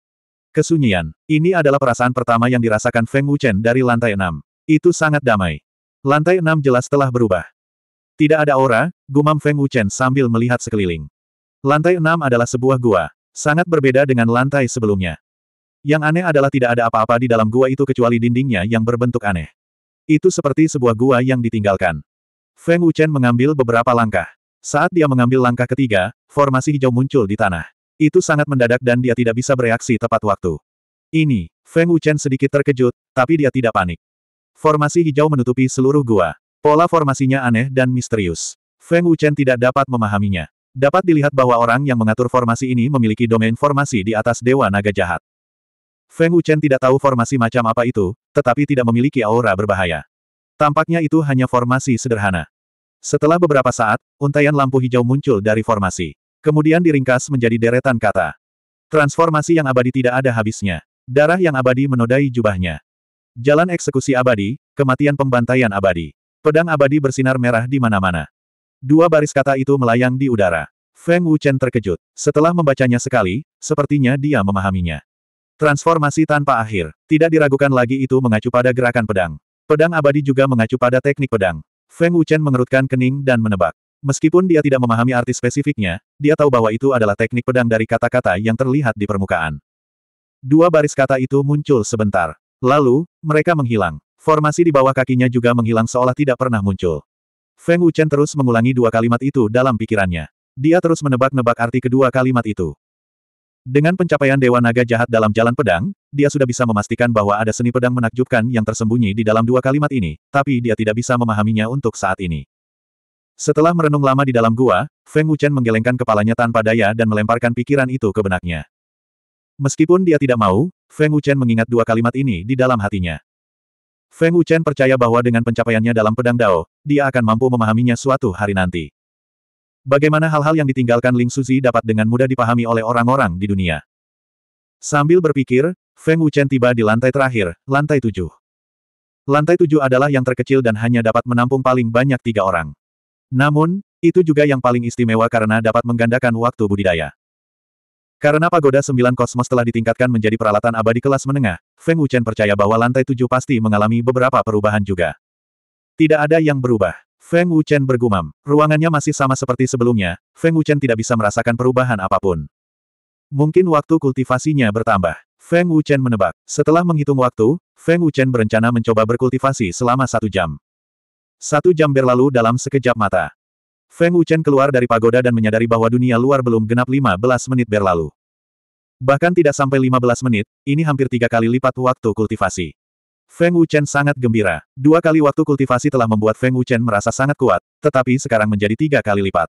Kesunyian. Ini adalah perasaan pertama yang dirasakan Feng Wuchen dari lantai enam. Itu sangat damai. Lantai enam jelas telah berubah. Tidak ada aura, gumam Feng Wuchen sambil melihat sekeliling. Lantai enam adalah sebuah gua. Sangat berbeda dengan lantai sebelumnya. Yang aneh adalah tidak ada apa-apa di dalam gua itu kecuali dindingnya yang berbentuk aneh. Itu seperti sebuah gua yang ditinggalkan. Feng Wuchen mengambil beberapa langkah. Saat dia mengambil langkah ketiga, formasi hijau muncul di tanah. Itu sangat mendadak dan dia tidak bisa bereaksi tepat waktu. Ini, Feng Wuchen sedikit terkejut, tapi dia tidak panik. Formasi hijau menutupi seluruh gua. Pola formasinya aneh dan misterius. Feng Wuchen tidak dapat memahaminya. Dapat dilihat bahwa orang yang mengatur formasi ini memiliki domain formasi di atas Dewa Naga Jahat. Feng Wuchen tidak tahu formasi macam apa itu, tetapi tidak memiliki aura berbahaya. Tampaknya itu hanya formasi sederhana. Setelah beberapa saat, untaian lampu hijau muncul dari formasi. Kemudian diringkas menjadi deretan kata. Transformasi yang abadi tidak ada habisnya. Darah yang abadi menodai jubahnya. Jalan eksekusi abadi, kematian pembantaian abadi. Pedang abadi bersinar merah di mana-mana. Dua baris kata itu melayang di udara. Feng Wuchen terkejut. Setelah membacanya sekali, sepertinya dia memahaminya. Transformasi tanpa akhir. Tidak diragukan lagi itu mengacu pada gerakan pedang. Pedang abadi juga mengacu pada teknik pedang. Feng Wuchen mengerutkan kening dan menebak. Meskipun dia tidak memahami arti spesifiknya, dia tahu bahwa itu adalah teknik pedang dari kata-kata yang terlihat di permukaan. Dua baris kata itu muncul sebentar. Lalu, mereka menghilang. Formasi di bawah kakinya juga menghilang seolah tidak pernah muncul. Feng Wuchen terus mengulangi dua kalimat itu dalam pikirannya. Dia terus menebak-nebak arti kedua kalimat itu. Dengan pencapaian Dewa Naga Jahat dalam Jalan Pedang, dia sudah bisa memastikan bahwa ada seni pedang menakjubkan yang tersembunyi di dalam dua kalimat ini, tapi dia tidak bisa memahaminya untuk saat ini. Setelah merenung lama di dalam gua, Feng Wuchen menggelengkan kepalanya tanpa daya dan melemparkan pikiran itu ke benaknya. Meskipun dia tidak mau, Feng Wuchen mengingat dua kalimat ini di dalam hatinya. Feng Wuchen percaya bahwa dengan pencapaiannya dalam pedang Dao, dia akan mampu memahaminya suatu hari nanti. Bagaimana hal-hal yang ditinggalkan Ling Suzi dapat dengan mudah dipahami oleh orang-orang di dunia. Sambil berpikir, Feng Wuchen tiba di lantai terakhir, lantai tujuh. Lantai tujuh adalah yang terkecil dan hanya dapat menampung paling banyak tiga orang. Namun, itu juga yang paling istimewa karena dapat menggandakan waktu budidaya. Karena pagoda sembilan kosmos telah ditingkatkan menjadi peralatan abadi kelas menengah, Feng Wuchen percaya bahwa lantai tujuh pasti mengalami beberapa perubahan juga. Tidak ada yang berubah. Feng Wuchen bergumam. Ruangannya masih sama seperti sebelumnya, Feng Wuchen tidak bisa merasakan perubahan apapun. Mungkin waktu kultivasinya bertambah. Feng Wuchen menebak. Setelah menghitung waktu, Feng Wuchen berencana mencoba berkultivasi selama satu jam. Satu jam berlalu dalam sekejap mata. Feng Wuchen keluar dari pagoda dan menyadari bahwa dunia luar belum genap 15 menit berlalu. Bahkan tidak sampai 15 menit, ini hampir tiga kali lipat waktu kultivasi. Feng Wuchen sangat gembira. Dua kali waktu kultivasi telah membuat Feng Wuchen merasa sangat kuat, tetapi sekarang menjadi tiga kali lipat.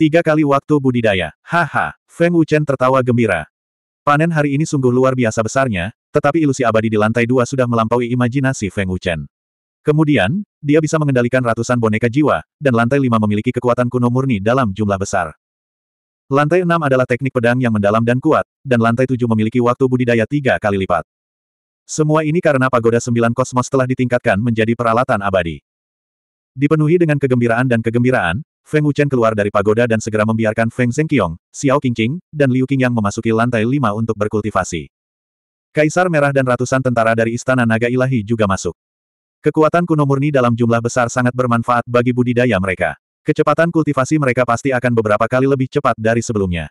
Tiga kali waktu budidaya. Haha, Feng Wuchen tertawa gembira. Panen hari ini sungguh luar biasa besarnya, tetapi ilusi abadi di lantai dua sudah melampaui imajinasi Feng Wuchen. Kemudian, dia bisa mengendalikan ratusan boneka jiwa, dan lantai lima memiliki kekuatan kuno murni dalam jumlah besar. Lantai enam adalah teknik pedang yang mendalam dan kuat, dan lantai tujuh memiliki waktu budidaya tiga kali lipat. Semua ini karena pagoda sembilan kosmos telah ditingkatkan menjadi peralatan abadi. Dipenuhi dengan kegembiraan dan kegembiraan, Feng Wuchen keluar dari pagoda dan segera membiarkan Feng Zhengqiong, Xiao Qingqing, dan Liu Qingyang memasuki lantai lima untuk berkultivasi. Kaisar Merah dan ratusan tentara dari Istana Naga Ilahi juga masuk. Kekuatan kuno murni dalam jumlah besar sangat bermanfaat bagi budidaya mereka. Kecepatan kultivasi mereka pasti akan beberapa kali lebih cepat dari sebelumnya.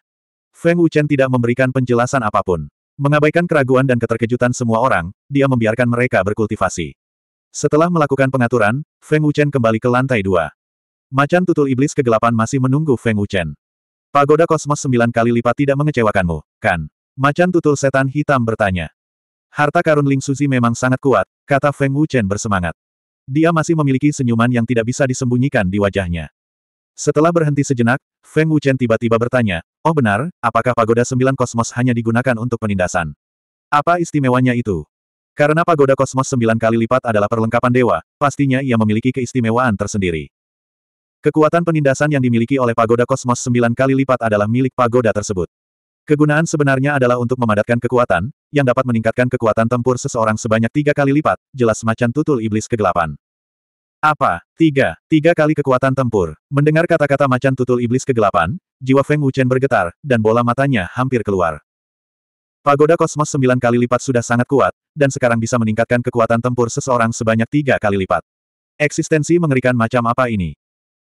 Feng Wuchen tidak memberikan penjelasan apapun. Mengabaikan keraguan dan keterkejutan semua orang, dia membiarkan mereka berkultivasi. Setelah melakukan pengaturan, Feng Wuchen kembali ke lantai dua. Macan tutul iblis kegelapan masih menunggu Feng Wuchen. Pagoda kosmos sembilan kali lipat tidak mengecewakanmu, kan? Macan tutul setan hitam bertanya. Harta karun Ling Suzi memang sangat kuat, kata Feng Wuchen bersemangat. Dia masih memiliki senyuman yang tidak bisa disembunyikan di wajahnya. Setelah berhenti sejenak, Feng Wuchen tiba-tiba bertanya, Oh benar, apakah pagoda sembilan kosmos hanya digunakan untuk penindasan? Apa istimewanya itu? Karena pagoda kosmos sembilan kali lipat adalah perlengkapan dewa, pastinya ia memiliki keistimewaan tersendiri. Kekuatan penindasan yang dimiliki oleh pagoda kosmos sembilan kali lipat adalah milik pagoda tersebut. Kegunaan sebenarnya adalah untuk memadatkan kekuatan, yang dapat meningkatkan kekuatan tempur seseorang sebanyak tiga kali lipat, jelas semacam tutul iblis kegelapan. Apa? Tiga. Tiga kali kekuatan tempur. Mendengar kata-kata macan tutul iblis kegelapan, jiwa Feng Wuchen bergetar, dan bola matanya hampir keluar. Pagoda kosmos sembilan kali lipat sudah sangat kuat, dan sekarang bisa meningkatkan kekuatan tempur seseorang sebanyak tiga kali lipat. Eksistensi mengerikan macam apa ini?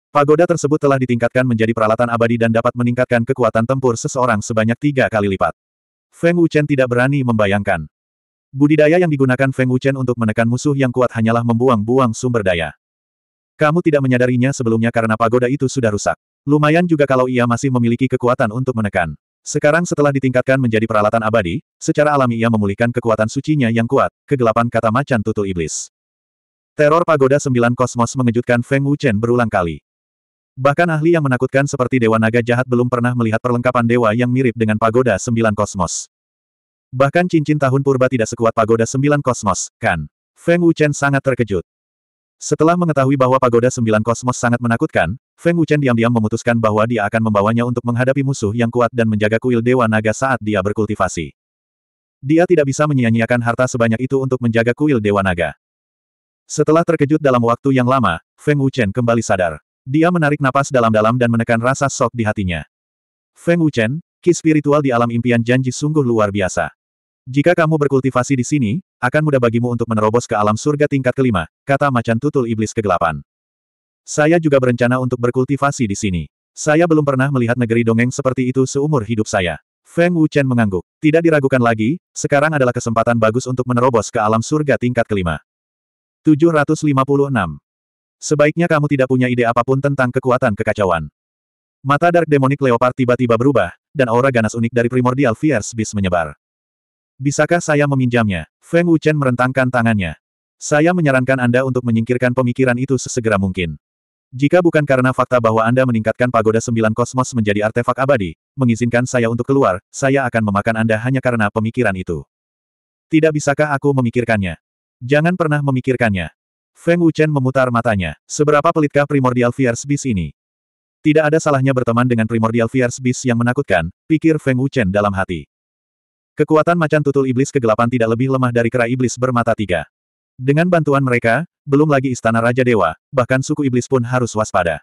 Pagoda tersebut telah ditingkatkan menjadi peralatan abadi dan dapat meningkatkan kekuatan tempur seseorang sebanyak tiga kali lipat. Feng Wuchen tidak berani membayangkan. Budidaya yang digunakan Feng Wuchen untuk menekan musuh yang kuat hanyalah membuang-buang sumber daya. Kamu tidak menyadarinya sebelumnya karena pagoda itu sudah rusak. Lumayan juga kalau ia masih memiliki kekuatan untuk menekan. Sekarang setelah ditingkatkan menjadi peralatan abadi, secara alami ia memulihkan kekuatan sucinya yang kuat, kegelapan kata macan tutul iblis. Teror pagoda sembilan kosmos mengejutkan Feng Wuchen berulang kali. Bahkan ahli yang menakutkan seperti Dewa Naga Jahat belum pernah melihat perlengkapan dewa yang mirip dengan pagoda sembilan kosmos. Bahkan cincin tahun purba tidak sekuat pagoda sembilan kosmos, kan? Feng Wuchen sangat terkejut. Setelah mengetahui bahwa pagoda sembilan kosmos sangat menakutkan, Feng Wuchen diam-diam memutuskan bahwa dia akan membawanya untuk menghadapi musuh yang kuat dan menjaga kuil Dewa Naga saat dia berkultivasi. Dia tidak bisa menyia-nyiakan harta sebanyak itu untuk menjaga kuil Dewa Naga. Setelah terkejut dalam waktu yang lama, Feng Wuchen kembali sadar. Dia menarik napas dalam-dalam dan menekan rasa sok di hatinya. Feng Wuchen, ki spiritual di alam impian janji sungguh luar biasa. Jika kamu berkultivasi di sini, akan mudah bagimu untuk menerobos ke alam surga tingkat kelima, kata macan tutul iblis kegelapan. Saya juga berencana untuk berkultivasi di sini. Saya belum pernah melihat negeri dongeng seperti itu seumur hidup saya. Feng Wuchen mengangguk. Tidak diragukan lagi, sekarang adalah kesempatan bagus untuk menerobos ke alam surga tingkat kelima. 756 Sebaiknya kamu tidak punya ide apapun tentang kekuatan kekacauan. Mata Dark Demonic Leopard tiba-tiba berubah, dan aura ganas unik dari Primordial Fierce Beast menyebar. Bisakah saya meminjamnya? Feng Wuchen merentangkan tangannya. Saya menyarankan Anda untuk menyingkirkan pemikiran itu sesegera mungkin. Jika bukan karena fakta bahwa Anda meningkatkan pagoda sembilan kosmos menjadi artefak abadi, mengizinkan saya untuk keluar, saya akan memakan Anda hanya karena pemikiran itu. Tidak bisakah aku memikirkannya? Jangan pernah memikirkannya. Feng Wuchen memutar matanya. Seberapa pelitkah primordial fierce beast ini? Tidak ada salahnya berteman dengan primordial fierce beast yang menakutkan, pikir Feng Wuchen dalam hati. Kekuatan macan tutul iblis kegelapan tidak lebih lemah dari kera iblis bermata tiga. Dengan bantuan mereka, belum lagi istana Raja Dewa, bahkan suku iblis pun harus waspada.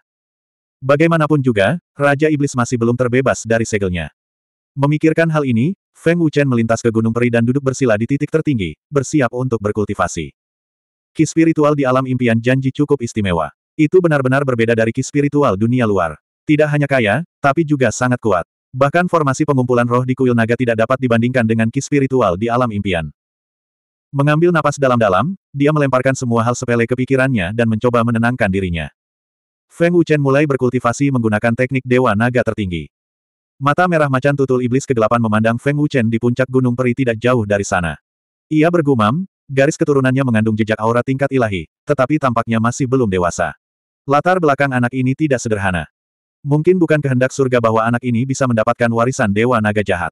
Bagaimanapun juga, Raja Iblis masih belum terbebas dari segelnya. Memikirkan hal ini, Feng Wuchen melintas ke Gunung Peri dan duduk bersila di titik tertinggi, bersiap untuk berkultivasi. Ki spiritual di alam impian janji cukup istimewa. Itu benar-benar berbeda dari ki spiritual dunia luar. Tidak hanya kaya, tapi juga sangat kuat. Bahkan formasi pengumpulan roh di kuil naga tidak dapat dibandingkan dengan ki spiritual di alam impian. Mengambil napas dalam-dalam, dia melemparkan semua hal sepele ke pikirannya dan mencoba menenangkan dirinya. Feng Wuchen mulai berkultivasi menggunakan teknik dewa naga tertinggi. Mata merah macan tutul iblis kegelapan memandang Feng Wuchen di puncak gunung peri tidak jauh dari sana. Ia bergumam, Garis keturunannya mengandung jejak aura tingkat ilahi, tetapi tampaknya masih belum dewasa. Latar belakang anak ini tidak sederhana. Mungkin bukan kehendak surga bahwa anak ini bisa mendapatkan warisan Dewa Naga Jahat.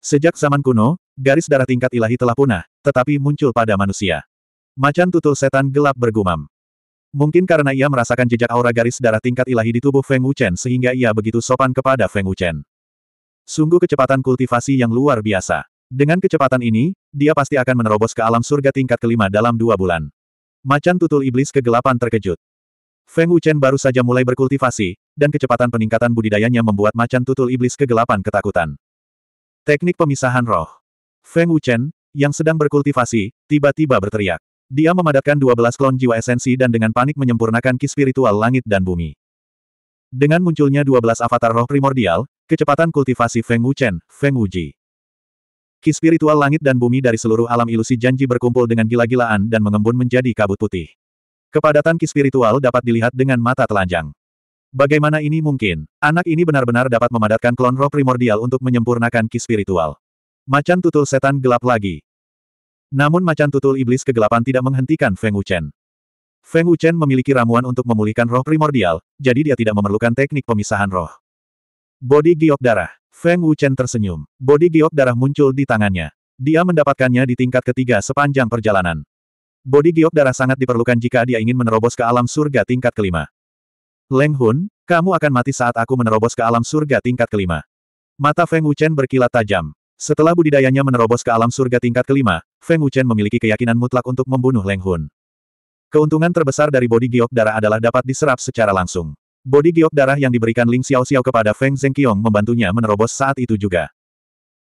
Sejak zaman kuno, garis darah tingkat ilahi telah punah, tetapi muncul pada manusia. Macan tutul setan gelap bergumam. Mungkin karena ia merasakan jejak aura garis darah tingkat ilahi di tubuh Feng Wuchen sehingga ia begitu sopan kepada Feng Wuchen. Sungguh kecepatan kultivasi yang luar biasa. Dengan kecepatan ini, dia pasti akan menerobos ke alam surga tingkat kelima dalam dua bulan. Macan tutul iblis kegelapan terkejut. Feng Wuchen baru saja mulai berkultivasi, dan kecepatan peningkatan budidayanya membuat macan tutul iblis kegelapan ketakutan. Teknik pemisahan roh. Feng Wuchen, yang sedang berkultivasi, tiba-tiba berteriak. Dia memadatkan 12 klon jiwa esensi dan dengan panik menyempurnakan ki spiritual langit dan bumi. Dengan munculnya 12 avatar roh primordial, kecepatan kultivasi Feng Wuchen, Feng Wuji. Ki spiritual langit dan bumi dari seluruh alam ilusi janji berkumpul dengan gila-gilaan dan mengembun menjadi kabut putih. Kepadatan ki spiritual dapat dilihat dengan mata telanjang. Bagaimana ini mungkin? Anak ini benar-benar dapat memadatkan klon roh primordial untuk menyempurnakan ki spiritual. Macan tutul setan gelap lagi. Namun macan tutul iblis kegelapan tidak menghentikan Feng Wuchen. Feng Wuchen memiliki ramuan untuk memulihkan roh primordial, jadi dia tidak memerlukan teknik pemisahan roh. Bodi giok darah. Feng Wuchen tersenyum. Bodi giok darah muncul di tangannya. Dia mendapatkannya di tingkat ketiga sepanjang perjalanan. Bodi giok darah sangat diperlukan jika dia ingin menerobos ke alam surga tingkat kelima. Leng Hun, kamu akan mati saat aku menerobos ke alam surga tingkat kelima. Mata Feng Wuchen berkilat tajam. Setelah budidayanya menerobos ke alam surga tingkat kelima, Feng Wuchen memiliki keyakinan mutlak untuk membunuh Leng Hun. Keuntungan terbesar dari bodi giok darah adalah dapat diserap secara langsung. Bodi giok darah yang diberikan Ling Xiao Xiao kepada Feng Zhengqiong membantunya menerobos saat itu juga.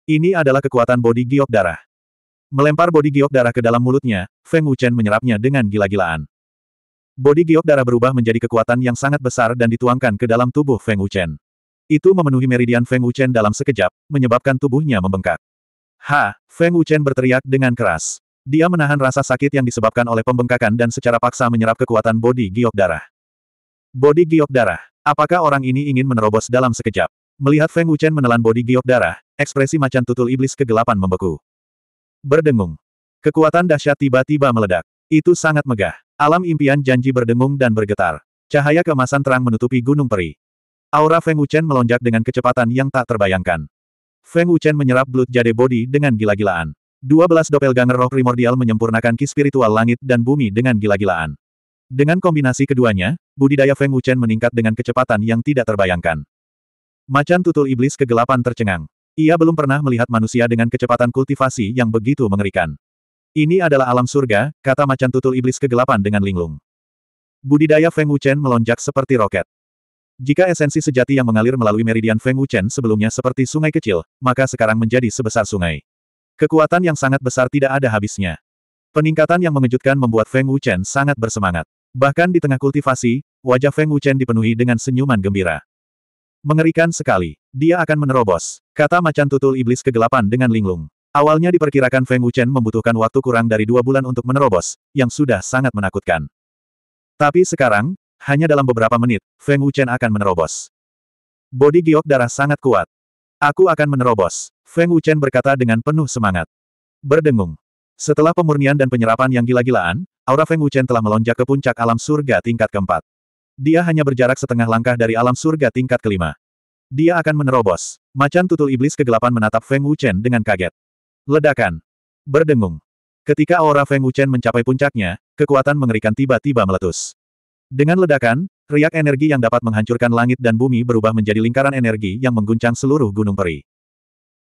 Ini adalah kekuatan bodi giok darah. Melempar bodi giok darah ke dalam mulutnya, Feng Wuchen menyerapnya dengan gila-gilaan. Bodi giok darah berubah menjadi kekuatan yang sangat besar dan dituangkan ke dalam tubuh Feng Wuchen. Itu memenuhi meridian Feng Wuchen dalam sekejap, menyebabkan tubuhnya membengkak. Ha! Feng Wuchen berteriak dengan keras. Dia menahan rasa sakit yang disebabkan oleh pembengkakan dan secara paksa menyerap kekuatan bodi giok darah. Bodi giok darah. Apakah orang ini ingin menerobos dalam sekejap? Melihat Feng Wuchen menelan bodi giok darah, ekspresi macan tutul iblis kegelapan membeku. Berdengung. Kekuatan dahsyat tiba-tiba meledak. Itu sangat megah. Alam impian janji berdengung dan bergetar. Cahaya kemasan terang menutupi gunung peri. Aura Feng Wuchen melonjak dengan kecepatan yang tak terbayangkan. Feng Wuchen menyerap blood jade body dengan gila-gilaan. 12 doppelganger roh primordial menyempurnakan ki spiritual langit dan bumi dengan gila-gilaan. Dengan kombinasi keduanya, budidaya Feng Wuchen meningkat dengan kecepatan yang tidak terbayangkan. Macan tutul iblis kegelapan tercengang. Ia belum pernah melihat manusia dengan kecepatan kultivasi yang begitu mengerikan. Ini adalah alam surga, kata macan tutul iblis kegelapan dengan linglung. Budidaya Feng Wuchen melonjak seperti roket. Jika esensi sejati yang mengalir melalui meridian Feng Wuchen sebelumnya seperti sungai kecil, maka sekarang menjadi sebesar sungai. Kekuatan yang sangat besar tidak ada habisnya. Peningkatan yang mengejutkan membuat Feng Wuchen sangat bersemangat. Bahkan di tengah kultivasi, wajah Feng Wuchen dipenuhi dengan senyuman gembira. Mengerikan sekali. Dia akan menerobos, kata macan tutul iblis kegelapan dengan linglung. Awalnya diperkirakan Feng Wuchen membutuhkan waktu kurang dari dua bulan untuk menerobos, yang sudah sangat menakutkan. Tapi sekarang, hanya dalam beberapa menit, Feng Wuchen akan menerobos. Bodi giok darah sangat kuat. Aku akan menerobos, Feng Wuchen berkata dengan penuh semangat. Berdengung, setelah pemurnian dan penyerapan yang gila-gilaan, aura Feng Wuchen telah melonjak ke puncak alam surga tingkat keempat. Dia hanya berjarak setengah langkah dari alam surga tingkat kelima. Dia akan menerobos. Macan tutul iblis kegelapan menatap Feng Wuchen dengan kaget. Ledakan. Berdengung. Ketika aura Feng Wuchen mencapai puncaknya, kekuatan mengerikan tiba-tiba meletus. Dengan ledakan, riak energi yang dapat menghancurkan langit dan bumi berubah menjadi lingkaran energi yang mengguncang seluruh gunung peri.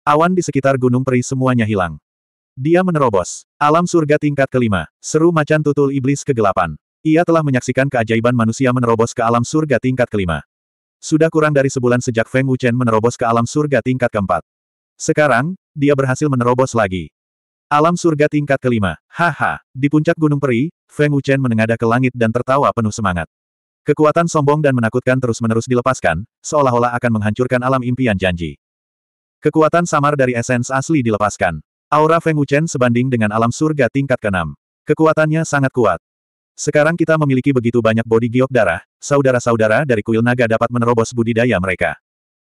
Awan di sekitar gunung peri semuanya hilang. Dia menerobos. Alam surga tingkat kelima. Seru macan tutul iblis kegelapan. Ia telah menyaksikan keajaiban manusia menerobos ke alam surga tingkat kelima. Sudah kurang dari sebulan sejak Feng Wuchen menerobos ke alam surga tingkat keempat. Sekarang, dia berhasil menerobos lagi. Alam surga tingkat kelima. Haha. Di puncak Gunung Peri, Feng Wuchen menengadah ke langit dan tertawa penuh semangat. Kekuatan sombong dan menakutkan terus-menerus dilepaskan, seolah-olah akan menghancurkan alam impian janji. Kekuatan samar dari esens asli dilepaskan. Aura Feng Wuchen sebanding dengan alam surga tingkat ke-6. Kekuatannya sangat kuat. Sekarang kita memiliki begitu banyak bodi giok darah, saudara-saudara dari kuil naga dapat menerobos budidaya mereka.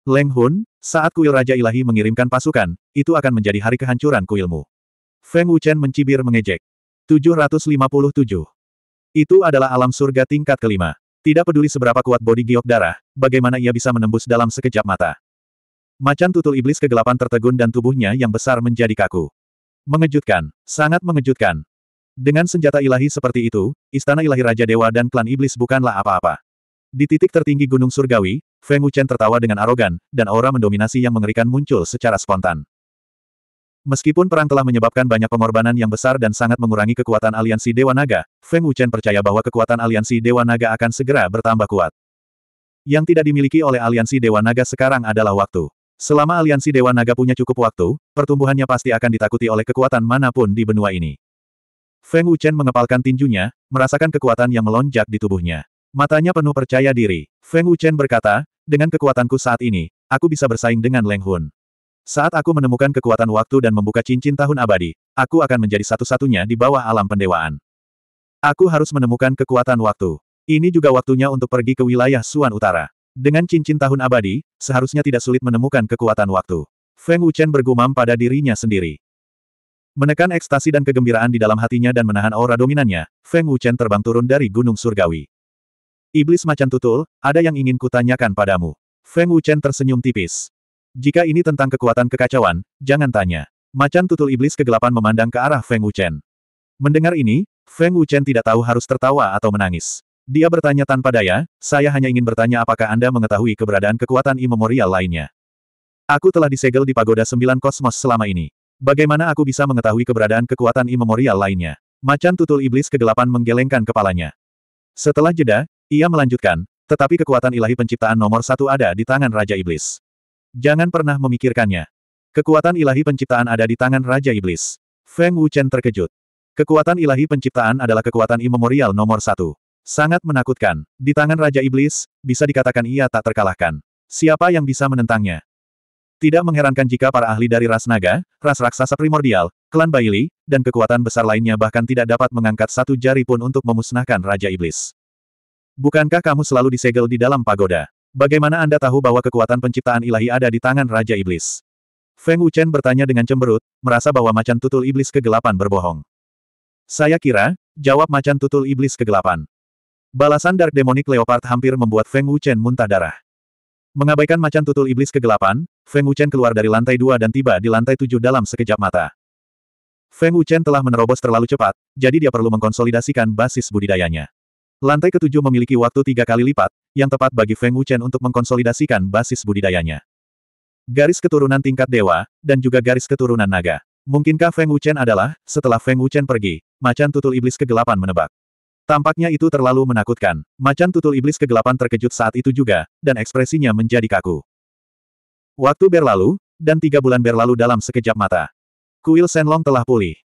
Leng Hun, saat kuil Raja Ilahi mengirimkan pasukan, itu akan menjadi hari kehancuran kuilmu. Feng Wuchen mencibir mengejek. 757. Itu adalah alam surga tingkat kelima. Tidak peduli seberapa kuat bodi giok darah, bagaimana ia bisa menembus dalam sekejap mata. Macan tutul iblis kegelapan tertegun dan tubuhnya yang besar menjadi kaku. Mengejutkan, sangat mengejutkan. Dengan senjata ilahi seperti itu, istana ilahi Raja Dewa dan klan iblis bukanlah apa-apa. Di titik tertinggi Gunung Surgawi, Feng Wuchen tertawa dengan arogan, dan aura mendominasi yang mengerikan muncul secara spontan. Meskipun perang telah menyebabkan banyak pengorbanan yang besar dan sangat mengurangi kekuatan aliansi Dewa Naga, Feng Wuchen percaya bahwa kekuatan aliansi Dewa Naga akan segera bertambah kuat. Yang tidak dimiliki oleh aliansi Dewa Naga sekarang adalah waktu. Selama aliansi Dewa Naga punya cukup waktu, pertumbuhannya pasti akan ditakuti oleh kekuatan manapun di benua ini. Feng Wuchen mengepalkan tinjunya, merasakan kekuatan yang melonjak di tubuhnya. Matanya penuh percaya diri. Feng Wuchen berkata, dengan kekuatanku saat ini, aku bisa bersaing dengan Leng Hun. Saat aku menemukan kekuatan waktu dan membuka cincin tahun abadi, aku akan menjadi satu-satunya di bawah alam pendewaan. Aku harus menemukan kekuatan waktu. Ini juga waktunya untuk pergi ke wilayah Suan Utara. Dengan cincin tahun abadi, seharusnya tidak sulit menemukan kekuatan waktu. Feng Wuchen bergumam pada dirinya sendiri. Menekan ekstasi dan kegembiraan di dalam hatinya dan menahan aura dominannya, Feng Wuchen terbang turun dari Gunung Surgawi. Iblis macan tutul, ada yang ingin kutanyakan padamu. Feng Wuchen tersenyum tipis. Jika ini tentang kekuatan kekacauan, jangan tanya. Macan tutul iblis kegelapan memandang ke arah Feng Wuchen. Mendengar ini, Feng Wuchen tidak tahu harus tertawa atau menangis. Dia bertanya tanpa daya, saya hanya ingin bertanya apakah Anda mengetahui keberadaan kekuatan imemorial lainnya. Aku telah disegel di Pagoda Sembilan Kosmos selama ini. Bagaimana aku bisa mengetahui keberadaan kekuatan imemorial lainnya? Macan tutul iblis kegelapan menggelengkan kepalanya. Setelah jeda, ia melanjutkan, tetapi kekuatan ilahi penciptaan nomor satu ada di tangan Raja Iblis. Jangan pernah memikirkannya. Kekuatan ilahi penciptaan ada di tangan Raja Iblis. Feng Wuchen terkejut. Kekuatan ilahi penciptaan adalah kekuatan imemorial nomor satu. Sangat menakutkan, di tangan Raja Iblis, bisa dikatakan ia tak terkalahkan. Siapa yang bisa menentangnya? Tidak mengherankan jika para ahli dari ras naga, ras raksasa primordial, klan Baili, dan kekuatan besar lainnya bahkan tidak dapat mengangkat satu jari pun untuk memusnahkan Raja Iblis. Bukankah kamu selalu disegel di dalam pagoda? Bagaimana Anda tahu bahwa kekuatan penciptaan ilahi ada di tangan Raja Iblis? Feng Wuchen bertanya dengan cemberut, merasa bahwa macan tutul iblis kegelapan berbohong. Saya kira, jawab macan tutul iblis kegelapan. Balasan Dark Demonic Leopard hampir membuat Feng Wuchen muntah darah. Mengabaikan macan tutul iblis kegelapan, Feng Wuchen keluar dari lantai dua dan tiba di lantai tujuh dalam sekejap mata. Feng Wuchen telah menerobos terlalu cepat, jadi dia perlu mengkonsolidasikan basis budidayanya. Lantai ketujuh memiliki waktu tiga kali lipat, yang tepat bagi Feng Wuchen untuk mengkonsolidasikan basis budidayanya. Garis keturunan tingkat dewa, dan juga garis keturunan naga. Mungkinkah Feng Wuchen adalah, setelah Feng Wuchen pergi, macan tutul iblis kegelapan menebak. Tampaknya itu terlalu menakutkan. Macan tutul iblis kegelapan terkejut saat itu juga, dan ekspresinya menjadi kaku. Waktu berlalu, dan tiga bulan berlalu dalam sekejap mata. Kuil Senlong telah pulih.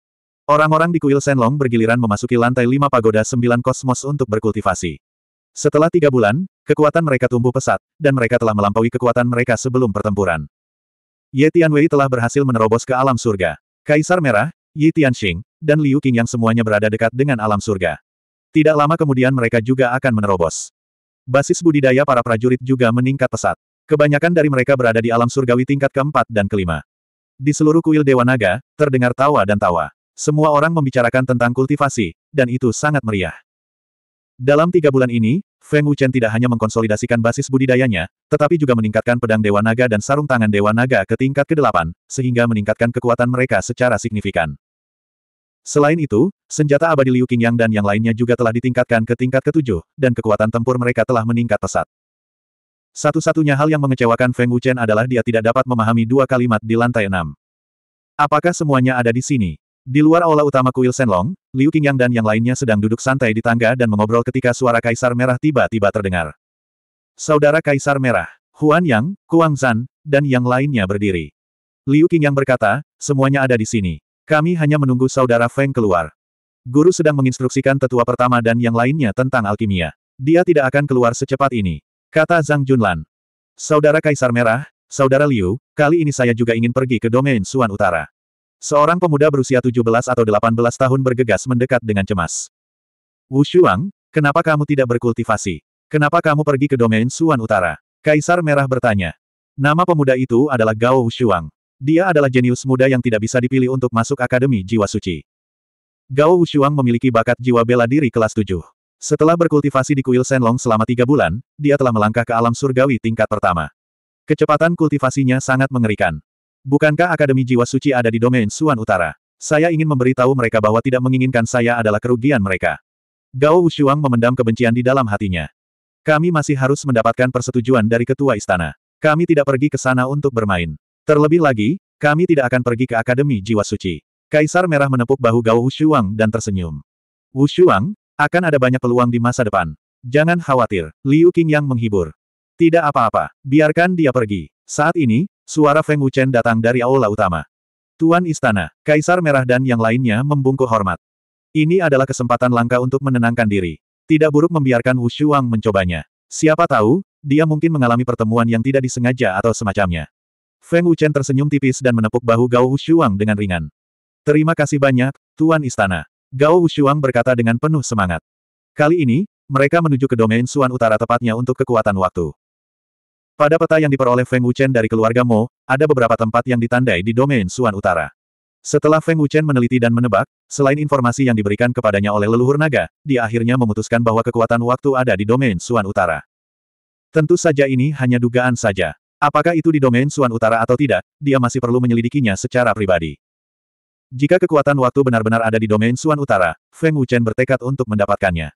Orang-orang di kuil Senlong bergiliran memasuki lantai lima pagoda sembilan kosmos untuk berkultivasi. Setelah tiga bulan, kekuatan mereka tumbuh pesat, dan mereka telah melampaui kekuatan mereka sebelum pertempuran. Ye Tianwei telah berhasil menerobos ke alam surga. Kaisar Merah, Yi Tianxing, dan Liu Qing yang semuanya berada dekat dengan alam surga. Tidak lama kemudian mereka juga akan menerobos. Basis budidaya para prajurit juga meningkat pesat. Kebanyakan dari mereka berada di alam surgawi tingkat keempat dan kelima. Di seluruh kuil Dewa Naga, terdengar tawa dan tawa. Semua orang membicarakan tentang kultivasi, dan itu sangat meriah. Dalam tiga bulan ini, Feng Wuchen tidak hanya mengkonsolidasikan basis budidayanya, tetapi juga meningkatkan pedang Dewa Naga dan sarung tangan Dewa Naga ke tingkat ke-8, sehingga meningkatkan kekuatan mereka secara signifikan. Selain itu, senjata abadi Liu Qingyang dan yang lainnya juga telah ditingkatkan ke tingkat ketujuh, dan kekuatan tempur mereka telah meningkat pesat. Satu-satunya hal yang mengecewakan Feng Wuchen adalah dia tidak dapat memahami dua kalimat di lantai enam. Apakah semuanya ada di sini? Di luar aula utama kuil Senlong, Liu Qingyang dan yang lainnya sedang duduk santai di tangga dan mengobrol ketika suara Kaisar Merah tiba-tiba terdengar. Saudara Kaisar Merah, Huan Yang, Kuang Zan, dan yang lainnya berdiri. Liu Qingyang berkata, semuanya ada di sini. Kami hanya menunggu saudara Feng keluar. Guru sedang menginstruksikan tetua pertama dan yang lainnya tentang alkimia. Dia tidak akan keluar secepat ini, kata Zhang Junlan. Saudara Kaisar Merah, Saudara Liu, kali ini saya juga ingin pergi ke domain Suan Utara. Seorang pemuda berusia 17 atau 18 tahun bergegas mendekat dengan cemas. Wu Shuang, kenapa kamu tidak berkultivasi? Kenapa kamu pergi ke domain Suan Utara? Kaisar Merah bertanya. Nama pemuda itu adalah Gao Wu Shuang. Dia adalah jenius muda yang tidak bisa dipilih untuk masuk Akademi Jiwa Suci. Gao Wushuang memiliki bakat jiwa bela diri kelas 7. Setelah berkultivasi di kuil Senlong selama tiga bulan, dia telah melangkah ke alam surgawi tingkat pertama. Kecepatan kultivasinya sangat mengerikan. Bukankah Akademi Jiwa Suci ada di domain Suan Utara? Saya ingin memberitahu mereka bahwa tidak menginginkan saya adalah kerugian mereka. Gao Wushuang memendam kebencian di dalam hatinya. Kami masih harus mendapatkan persetujuan dari ketua istana. Kami tidak pergi ke sana untuk bermain. Terlebih lagi, kami tidak akan pergi ke Akademi Jiwa Suci. Kaisar Merah menepuk bahu Gao Wushuang dan tersenyum. Wushuang, akan ada banyak peluang di masa depan. Jangan khawatir, Liu yang menghibur. Tidak apa-apa, biarkan dia pergi. Saat ini, suara Feng Wuchen datang dari aula utama. Tuan Istana, Kaisar Merah dan yang lainnya membungkuk hormat. Ini adalah kesempatan langka untuk menenangkan diri. Tidak buruk membiarkan Wushuang mencobanya. Siapa tahu, dia mungkin mengalami pertemuan yang tidak disengaja atau semacamnya. Feng Wuchen tersenyum tipis dan menepuk bahu Gao Wushuang dengan ringan. Terima kasih banyak, Tuan Istana. Gao Wushuang berkata dengan penuh semangat. Kali ini, mereka menuju ke domain Suan Utara tepatnya untuk kekuatan waktu. Pada peta yang diperoleh Feng Wuchen dari keluarga Mo, ada beberapa tempat yang ditandai di domain Suan Utara. Setelah Feng Wuchen meneliti dan menebak, selain informasi yang diberikan kepadanya oleh leluhur naga, dia akhirnya memutuskan bahwa kekuatan waktu ada di domain Suan Utara. Tentu saja ini hanya dugaan saja. Apakah itu di domain Suan Utara atau tidak, dia masih perlu menyelidikinya secara pribadi. Jika kekuatan waktu benar-benar ada di domain Suan Utara, Feng Wuchen bertekad untuk mendapatkannya.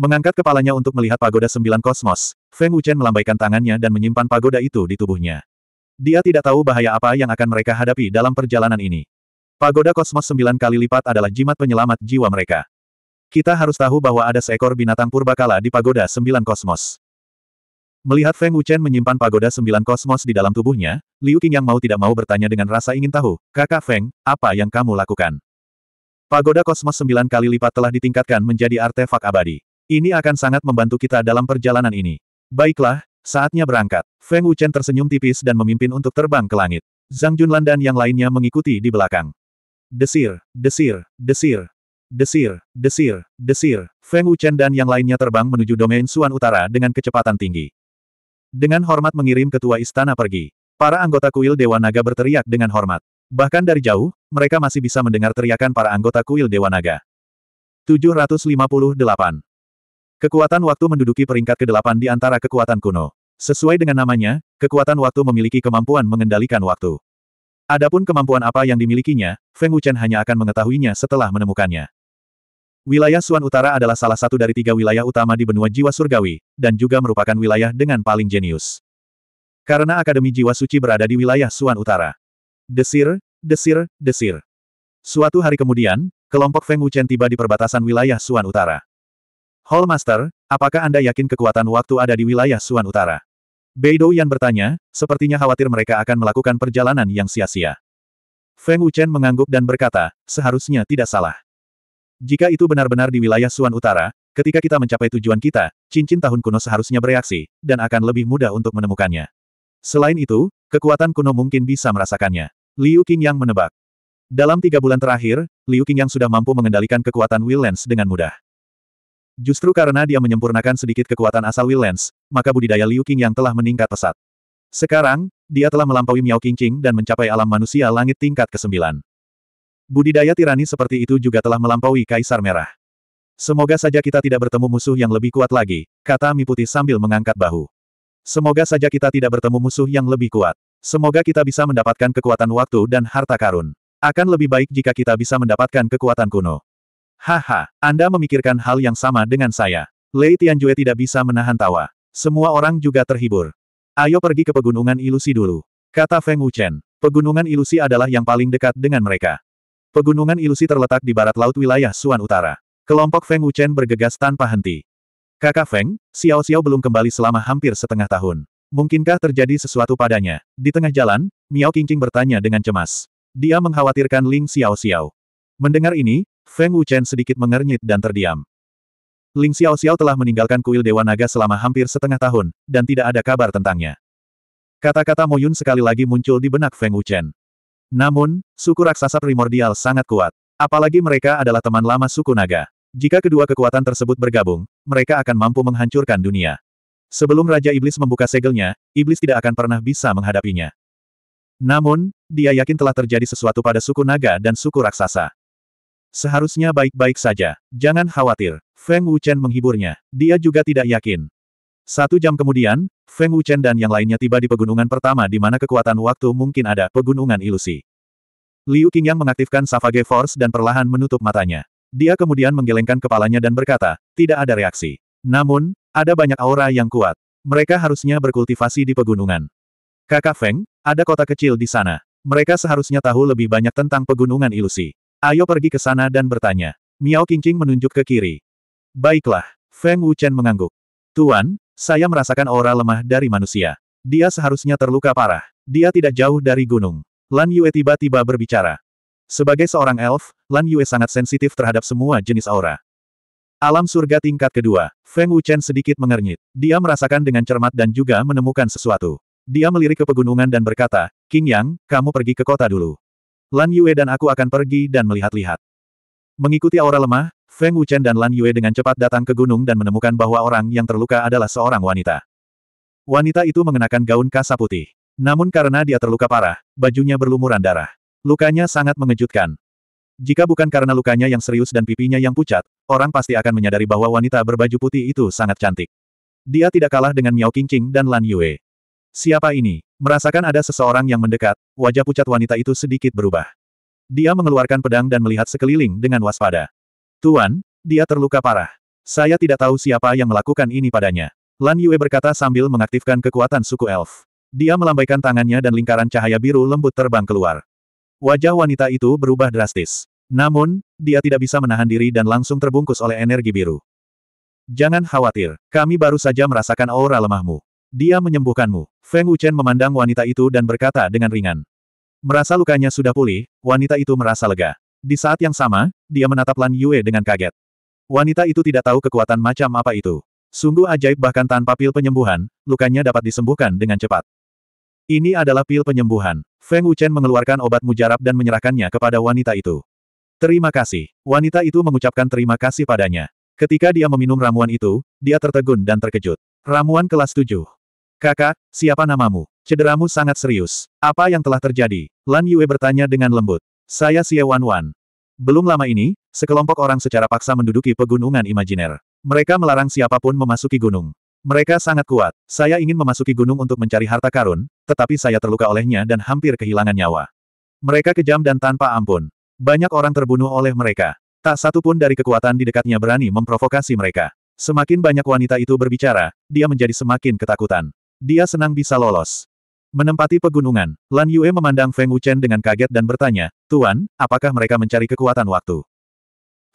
Mengangkat kepalanya untuk melihat pagoda sembilan kosmos, Feng Wuchen melambaikan tangannya dan menyimpan pagoda itu di tubuhnya. Dia tidak tahu bahaya apa yang akan mereka hadapi dalam perjalanan ini. Pagoda kosmos sembilan kali lipat adalah jimat penyelamat jiwa mereka. Kita harus tahu bahwa ada seekor binatang purbakala di pagoda sembilan kosmos. Melihat Feng Wuchen menyimpan pagoda sembilan kosmos di dalam tubuhnya, Liu Qing yang mau tidak mau bertanya dengan rasa ingin tahu, kakak Feng, apa yang kamu lakukan? Pagoda kosmos sembilan kali lipat telah ditingkatkan menjadi artefak abadi. Ini akan sangat membantu kita dalam perjalanan ini. Baiklah, saatnya berangkat. Feng Wuchen tersenyum tipis dan memimpin untuk terbang ke langit. Zhang Junlan dan yang lainnya mengikuti di belakang. Desir, desir, desir, desir, desir, desir. Feng Wuchen dan yang lainnya terbang menuju domain Suan Utara dengan kecepatan tinggi. Dengan hormat mengirim ketua istana pergi. Para anggota kuil Dewa Naga berteriak dengan hormat. Bahkan dari jauh, mereka masih bisa mendengar teriakan para anggota kuil Dewa Naga. 758. Kekuatan waktu menduduki peringkat ke-8 di antara kekuatan kuno. Sesuai dengan namanya, kekuatan waktu memiliki kemampuan mengendalikan waktu. Adapun kemampuan apa yang dimilikinya, Feng Wuchen hanya akan mengetahuinya setelah menemukannya. Wilayah Suan Utara adalah salah satu dari tiga wilayah utama di benua jiwa surgawi, dan juga merupakan wilayah dengan paling jenius. Karena Akademi Jiwa Suci berada di wilayah Suan Utara. Desir, desir, desir. Suatu hari kemudian, kelompok Feng Wuchen tiba di perbatasan wilayah Suan Utara. Hall Master, apakah Anda yakin kekuatan waktu ada di wilayah Suan Utara? Beidou Yan bertanya, sepertinya khawatir mereka akan melakukan perjalanan yang sia-sia. Feng Wuchen mengangguk dan berkata, seharusnya tidak salah. Jika itu benar-benar di wilayah Suan Utara, ketika kita mencapai tujuan kita, cincin tahun kuno seharusnya bereaksi, dan akan lebih mudah untuk menemukannya. Selain itu, kekuatan kuno mungkin bisa merasakannya. Liu Qingyang menebak. Dalam tiga bulan terakhir, Liu Qingyang sudah mampu mengendalikan kekuatan Will Lens dengan mudah. Justru karena dia menyempurnakan sedikit kekuatan asal Will Lens, maka budidaya Liu Qingyang telah meningkat pesat. Sekarang, dia telah melampaui Miao Qingqing dan mencapai alam manusia langit tingkat ke-9. Budidaya tirani seperti itu juga telah melampaui Kaisar Merah. Semoga saja kita tidak bertemu musuh yang lebih kuat lagi, kata Mi Putih sambil mengangkat bahu. Semoga saja kita tidak bertemu musuh yang lebih kuat. Semoga kita bisa mendapatkan kekuatan waktu dan harta karun. Akan lebih baik jika kita bisa mendapatkan kekuatan kuno. Haha, Anda memikirkan hal yang sama dengan saya. Lei Tianjue tidak bisa menahan tawa. Semua orang juga terhibur. Ayo pergi ke Pegunungan Ilusi dulu. Kata Feng Wuchen. Pegunungan Ilusi adalah yang paling dekat dengan mereka. Pegunungan ilusi terletak di barat laut wilayah Suan Utara. Kelompok Feng Wuchen bergegas tanpa henti. Kakak Feng, Xiao Xiao belum kembali selama hampir setengah tahun. Mungkinkah terjadi sesuatu padanya? Di tengah jalan, Miao Qingqing bertanya dengan cemas. Dia mengkhawatirkan Ling Xiao Xiao. Mendengar ini, Feng Wuchen sedikit mengernyit dan terdiam. Ling Xiao Xiao telah meninggalkan kuil Dewa Naga selama hampir setengah tahun, dan tidak ada kabar tentangnya. Kata-kata Moyun sekali lagi muncul di benak Feng Wuchen. Namun, suku raksasa primordial sangat kuat. Apalagi mereka adalah teman lama suku naga. Jika kedua kekuatan tersebut bergabung, mereka akan mampu menghancurkan dunia. Sebelum Raja Iblis membuka segelnya, Iblis tidak akan pernah bisa menghadapinya. Namun, dia yakin telah terjadi sesuatu pada suku naga dan suku raksasa. Seharusnya baik-baik saja. Jangan khawatir. Feng Wuchen menghiburnya. Dia juga tidak yakin. Satu jam kemudian, Feng Wuchen dan yang lainnya tiba di pegunungan pertama di mana kekuatan waktu mungkin ada, pegunungan ilusi. Liu Qingyang mengaktifkan Savage Force dan perlahan menutup matanya. Dia kemudian menggelengkan kepalanya dan berkata, tidak ada reaksi. Namun, ada banyak aura yang kuat. Mereka harusnya berkultivasi di pegunungan. Kakak Feng, ada kota kecil di sana. Mereka seharusnya tahu lebih banyak tentang pegunungan ilusi. Ayo pergi ke sana dan bertanya. Miao Qingqing menunjuk ke kiri. Baiklah, Feng Wuchen mengangguk. Tuan, saya merasakan aura lemah dari manusia. Dia seharusnya terluka parah. Dia tidak jauh dari gunung. Lan Yue tiba-tiba berbicara. Sebagai seorang elf, Lan Yue sangat sensitif terhadap semua jenis aura. Alam surga tingkat kedua, Feng Wuchen sedikit mengernyit. Dia merasakan dengan cermat dan juga menemukan sesuatu. Dia melirik ke pegunungan dan berkata, King Yang, kamu pergi ke kota dulu. Lan Yue dan aku akan pergi dan melihat-lihat. Mengikuti aura lemah, Feng Wuchen dan Lan Yue dengan cepat datang ke gunung dan menemukan bahwa orang yang terluka adalah seorang wanita. Wanita itu mengenakan gaun kasa putih. Namun karena dia terluka parah, bajunya berlumuran darah. Lukanya sangat mengejutkan. Jika bukan karena lukanya yang serius dan pipinya yang pucat, orang pasti akan menyadari bahwa wanita berbaju putih itu sangat cantik. Dia tidak kalah dengan Miao Qingqing dan Lan Yue. Siapa ini? Merasakan ada seseorang yang mendekat, wajah pucat wanita itu sedikit berubah. Dia mengeluarkan pedang dan melihat sekeliling dengan waspada. Tuan, dia terluka parah. Saya tidak tahu siapa yang melakukan ini padanya. Lan Yue berkata sambil mengaktifkan kekuatan suku elf. Dia melambaikan tangannya dan lingkaran cahaya biru lembut terbang keluar. Wajah wanita itu berubah drastis. Namun, dia tidak bisa menahan diri dan langsung terbungkus oleh energi biru. Jangan khawatir, kami baru saja merasakan aura lemahmu. Dia menyembuhkanmu. Feng Wuchen memandang wanita itu dan berkata dengan ringan. Merasa lukanya sudah pulih, wanita itu merasa lega. Di saat yang sama, dia menatap Lan Yue dengan kaget. Wanita itu tidak tahu kekuatan macam apa itu. Sungguh ajaib bahkan tanpa pil penyembuhan, lukanya dapat disembuhkan dengan cepat. Ini adalah pil penyembuhan. Feng Wuchen mengeluarkan obat mujarab dan menyerahkannya kepada wanita itu. Terima kasih. Wanita itu mengucapkan terima kasih padanya. Ketika dia meminum ramuan itu, dia tertegun dan terkejut. Ramuan kelas 7. Kakak, siapa namamu? Cederamu sangat serius. Apa yang telah terjadi? Lan Yue bertanya dengan lembut. Saya Xie Wan Wan. Belum lama ini, sekelompok orang secara paksa menduduki pegunungan imajiner. Mereka melarang siapapun memasuki gunung. Mereka sangat kuat. Saya ingin memasuki gunung untuk mencari harta karun, tetapi saya terluka olehnya dan hampir kehilangan nyawa. Mereka kejam dan tanpa ampun. Banyak orang terbunuh oleh mereka. Tak satu pun dari kekuatan di dekatnya berani memprovokasi mereka. Semakin banyak wanita itu berbicara, dia menjadi semakin ketakutan. Dia senang bisa lolos. Menempati pegunungan, Lan Yue memandang Feng Wuchen dengan kaget dan bertanya, Tuan, apakah mereka mencari kekuatan waktu?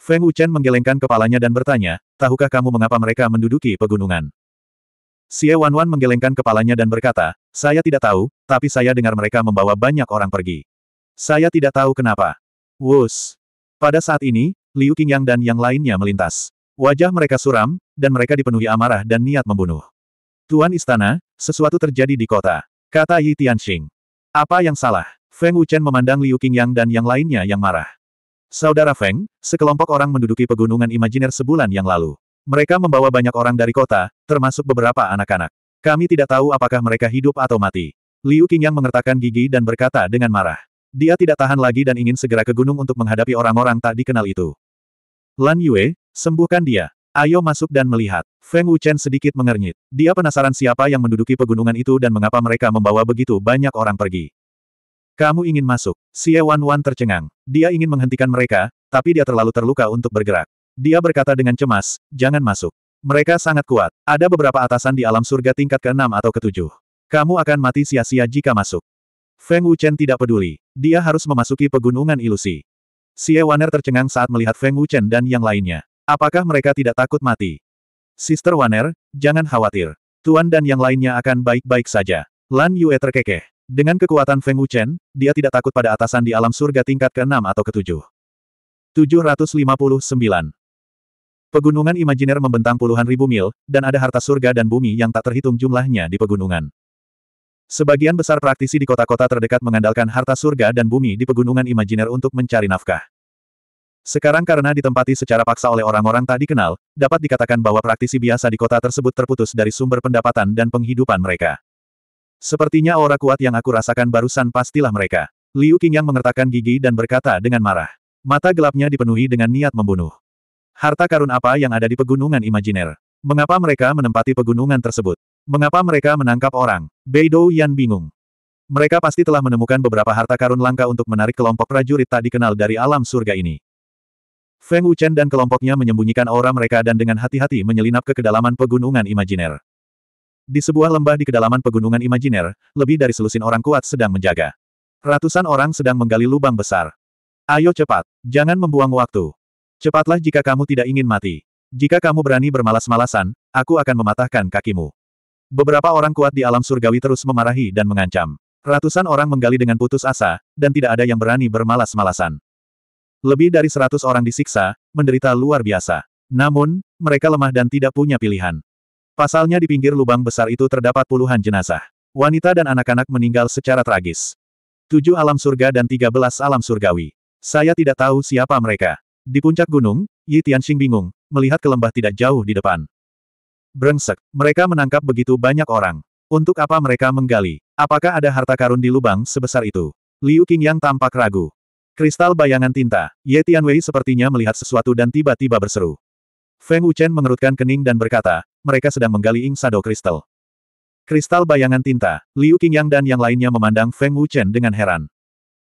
Feng Wuchen menggelengkan kepalanya dan bertanya, tahukah kamu mengapa mereka menduduki pegunungan? Xie Wanwan menggelengkan kepalanya dan berkata, saya tidak tahu, tapi saya dengar mereka membawa banyak orang pergi. Saya tidak tahu kenapa. Wus. Pada saat ini, Liu Qingyang dan yang lainnya melintas. Wajah mereka suram, dan mereka dipenuhi amarah dan niat membunuh. Tuan Istana, sesuatu terjadi di kota. Kata Yi Tianxing. Apa yang salah? Feng Wuchen memandang Liu Qingyang dan yang lainnya yang marah. Saudara Feng, sekelompok orang menduduki pegunungan imajiner sebulan yang lalu. Mereka membawa banyak orang dari kota, termasuk beberapa anak-anak. Kami tidak tahu apakah mereka hidup atau mati. Liu Qingyang mengertakkan gigi dan berkata dengan marah. Dia tidak tahan lagi dan ingin segera ke gunung untuk menghadapi orang-orang tak dikenal itu. Lan Yue, sembuhkan dia. Ayo masuk dan melihat. Feng Wuchen sedikit mengernyit. Dia penasaran siapa yang menduduki pegunungan itu dan mengapa mereka membawa begitu banyak orang pergi. Kamu ingin masuk? Xie Wan Wan tercengang. Dia ingin menghentikan mereka, tapi dia terlalu terluka untuk bergerak. Dia berkata dengan cemas, jangan masuk. Mereka sangat kuat. Ada beberapa atasan di alam surga tingkat ke-6 atau ke-7. Kamu akan mati sia-sia jika masuk. Feng Wuchen tidak peduli. Dia harus memasuki pegunungan ilusi. Xie Waner tercengang saat melihat Feng Wuchen dan yang lainnya. Apakah mereka tidak takut mati? Sister Waner, jangan khawatir. Tuan dan yang lainnya akan baik-baik saja. Lan Yue terkekeh. Dengan kekuatan Feng Wuchen, dia tidak takut pada atasan di alam surga tingkat ke-6 atau ke-7. 759. Pegunungan imajiner membentang puluhan ribu mil, dan ada harta surga dan bumi yang tak terhitung jumlahnya di pegunungan. Sebagian besar praktisi di kota-kota terdekat mengandalkan harta surga dan bumi di pegunungan imajiner untuk mencari nafkah. Sekarang karena ditempati secara paksa oleh orang-orang tak dikenal, dapat dikatakan bahwa praktisi biasa di kota tersebut terputus dari sumber pendapatan dan penghidupan mereka. Sepertinya aura kuat yang aku rasakan barusan pastilah mereka. Liu Qingyang mengertakkan gigi dan berkata dengan marah. Mata gelapnya dipenuhi dengan niat membunuh. Harta karun apa yang ada di pegunungan imajiner? Mengapa mereka menempati pegunungan tersebut? Mengapa mereka menangkap orang? Beidou Yan bingung. Mereka pasti telah menemukan beberapa harta karun langka untuk menarik kelompok prajurit tak dikenal dari alam surga ini. Feng Wuchen dan kelompoknya menyembunyikan aura mereka dan dengan hati-hati menyelinap ke kedalaman pegunungan imajiner. Di sebuah lembah di kedalaman pegunungan imajiner, lebih dari selusin orang kuat sedang menjaga. Ratusan orang sedang menggali lubang besar. Ayo cepat, jangan membuang waktu. Cepatlah jika kamu tidak ingin mati. Jika kamu berani bermalas-malasan, aku akan mematahkan kakimu. Beberapa orang kuat di alam surgawi terus memarahi dan mengancam. Ratusan orang menggali dengan putus asa, dan tidak ada yang berani bermalas-malasan. Lebih dari seratus orang disiksa, menderita luar biasa. Namun, mereka lemah dan tidak punya pilihan. Pasalnya di pinggir lubang besar itu terdapat puluhan jenazah. Wanita dan anak-anak meninggal secara tragis. Tujuh alam surga dan tiga belas alam surgawi. Saya tidak tahu siapa mereka. Di puncak gunung, Yi Tianxing bingung, melihat ke lembah tidak jauh di depan. Brengsek, mereka menangkap begitu banyak orang. Untuk apa mereka menggali? Apakah ada harta karun di lubang sebesar itu? Liu Qingyang tampak ragu. Kristal bayangan tinta, Ye Tianwei sepertinya melihat sesuatu dan tiba-tiba berseru. Feng Wuchen mengerutkan kening dan berkata, mereka sedang menggali ing Sado Kristal. Kristal bayangan tinta, Liu Qingyang dan yang lainnya memandang Feng Wuchen dengan heran.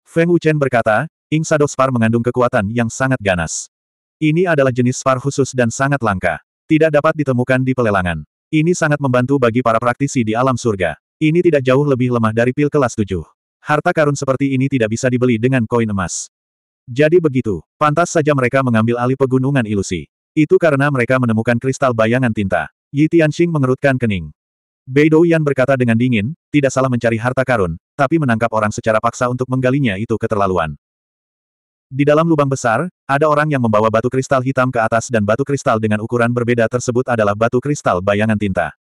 Feng Wuchen berkata, Ing Sado Spar mengandung kekuatan yang sangat ganas. Ini adalah jenis spar khusus dan sangat langka. Tidak dapat ditemukan di pelelangan. Ini sangat membantu bagi para praktisi di alam surga. Ini tidak jauh lebih lemah dari pil kelas 7. Harta karun seperti ini tidak bisa dibeli dengan koin emas. Jadi begitu, pantas saja mereka mengambil alih pegunungan ilusi. Itu karena mereka menemukan kristal bayangan tinta. Yi Tianxing mengerutkan kening. Beidou Yan berkata dengan dingin, tidak salah mencari harta karun, tapi menangkap orang secara paksa untuk menggalinya itu keterlaluan. Di dalam lubang besar, ada orang yang membawa batu kristal hitam ke atas dan batu kristal dengan ukuran berbeda tersebut adalah batu kristal bayangan tinta.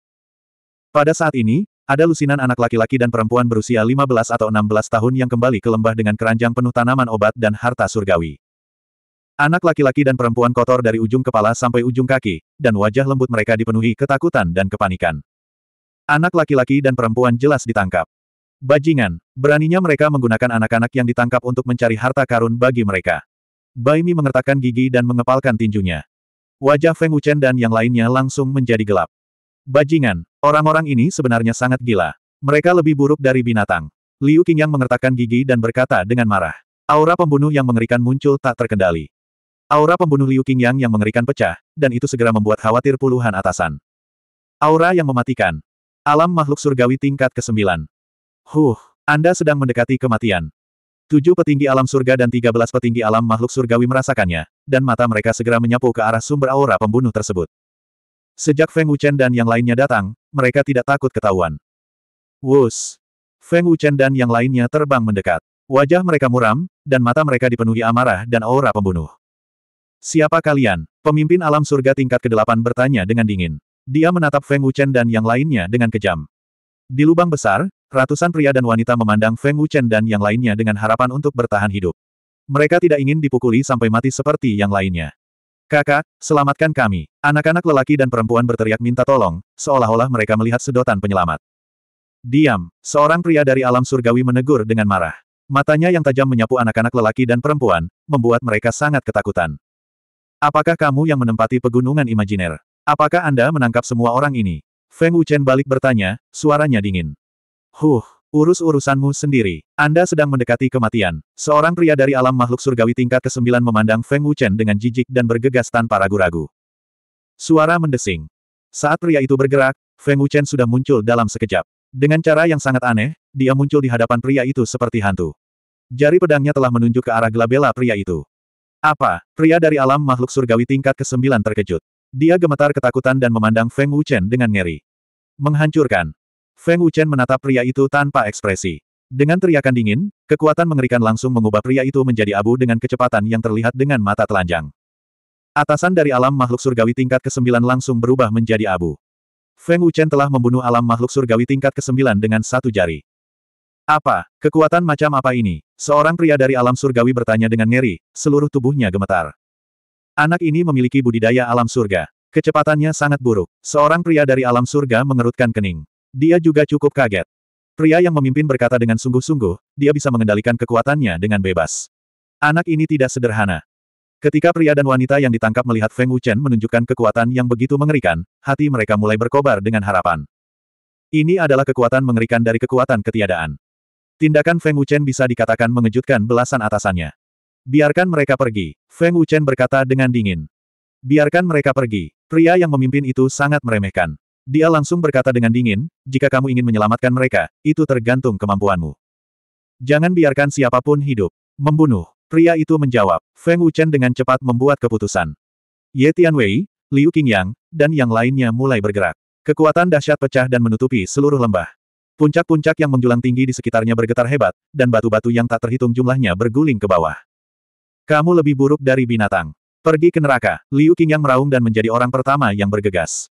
Pada saat ini, ada lusinan anak laki-laki dan perempuan berusia 15 atau 16 tahun yang kembali ke lembah dengan keranjang penuh tanaman obat dan harta surgawi. Anak laki-laki dan perempuan kotor dari ujung kepala sampai ujung kaki, dan wajah lembut mereka dipenuhi ketakutan dan kepanikan. Anak laki-laki dan perempuan jelas ditangkap. Bajingan, beraninya mereka menggunakan anak-anak yang ditangkap untuk mencari harta karun bagi mereka. Baimi mengertakkan gigi dan mengepalkan tinjunya. Wajah Feng Wuchen dan yang lainnya langsung menjadi gelap. Bajingan, orang-orang ini sebenarnya sangat gila. Mereka lebih buruk dari binatang. Liu Qingyang mengertakkan gigi dan berkata dengan marah. Aura pembunuh yang mengerikan muncul tak terkendali. Aura pembunuh Liu Qingyang yang mengerikan pecah, dan itu segera membuat khawatir puluhan atasan. Aura yang mematikan. Alam makhluk surgawi tingkat ke-9. Huh, Anda sedang mendekati kematian. Tujuh petinggi alam surga dan tiga belas petinggi alam makhluk surgawi merasakannya, dan mata mereka segera menyapu ke arah sumber aura pembunuh tersebut. Sejak Feng Wuchen dan yang lainnya datang, mereka tidak takut ketahuan. Wus! Feng Wuchen dan yang lainnya terbang mendekat. Wajah mereka muram, dan mata mereka dipenuhi amarah dan aura pembunuh. Siapa kalian? Pemimpin alam surga tingkat ke-8 bertanya dengan dingin. Dia menatap Feng Wuchen dan yang lainnya dengan kejam. Di lubang besar, ratusan pria dan wanita memandang Feng Wuchen dan yang lainnya dengan harapan untuk bertahan hidup. Mereka tidak ingin dipukuli sampai mati seperti yang lainnya. Kakak, selamatkan kami. Anak-anak lelaki dan perempuan berteriak minta tolong, seolah-olah mereka melihat sedotan penyelamat. Diam, seorang pria dari alam surgawi menegur dengan marah. Matanya yang tajam menyapu anak-anak lelaki dan perempuan, membuat mereka sangat ketakutan. Apakah kamu yang menempati pegunungan imajiner? Apakah Anda menangkap semua orang ini? Feng Wuchen balik bertanya, suaranya dingin. Huh, Urus urusanmu sendiri. Anda sedang mendekati kematian. Seorang pria dari alam makhluk surgawi tingkat ke-9 memandang Feng Wuchen dengan jijik dan bergegas tanpa ragu-ragu. Suara mendesing. Saat pria itu bergerak, Feng Wuchen sudah muncul dalam sekejap. Dengan cara yang sangat aneh, dia muncul di hadapan pria itu seperti hantu. Jari pedangnya telah menunjuk ke arah gelabela pria itu. Apa? Pria dari alam makhluk surgawi tingkat ke-9 terkejut. Dia gemetar ketakutan dan memandang Feng Wuchen dengan ngeri. Menghancurkan. Feng Wuchen menatap pria itu tanpa ekspresi. Dengan teriakan dingin, kekuatan mengerikan langsung mengubah pria itu menjadi abu dengan kecepatan yang terlihat dengan mata telanjang. Atasan dari alam makhluk surgawi tingkat ke-9 langsung berubah menjadi abu. Feng Wuchen telah membunuh alam makhluk surgawi tingkat ke-9 dengan satu jari. Apa, kekuatan macam apa ini? Seorang pria dari alam surgawi bertanya dengan ngeri, seluruh tubuhnya gemetar. Anak ini memiliki budidaya alam surga. Kecepatannya sangat buruk. Seorang pria dari alam surga mengerutkan kening. Dia juga cukup kaget. Pria yang memimpin berkata dengan sungguh-sungguh, dia bisa mengendalikan kekuatannya dengan bebas. Anak ini tidak sederhana. Ketika pria dan wanita yang ditangkap melihat Feng Wuchen menunjukkan kekuatan yang begitu mengerikan, hati mereka mulai berkobar dengan harapan. Ini adalah kekuatan mengerikan dari kekuatan ketiadaan. Tindakan Feng Wuchen bisa dikatakan mengejutkan belasan atasannya. Biarkan mereka pergi, Feng Wuchen berkata dengan dingin. Biarkan mereka pergi, pria yang memimpin itu sangat meremehkan. Dia langsung berkata dengan dingin, jika kamu ingin menyelamatkan mereka, itu tergantung kemampuanmu. Jangan biarkan siapapun hidup. Membunuh. Pria itu menjawab. Feng Wuchen dengan cepat membuat keputusan. Ye Tianwei, Liu Qingyang, dan yang lainnya mulai bergerak. Kekuatan dahsyat pecah dan menutupi seluruh lembah. Puncak-puncak yang menjulang tinggi di sekitarnya bergetar hebat, dan batu-batu yang tak terhitung jumlahnya berguling ke bawah. Kamu lebih buruk dari binatang. Pergi ke neraka, Liu Qingyang meraung dan menjadi orang pertama yang bergegas.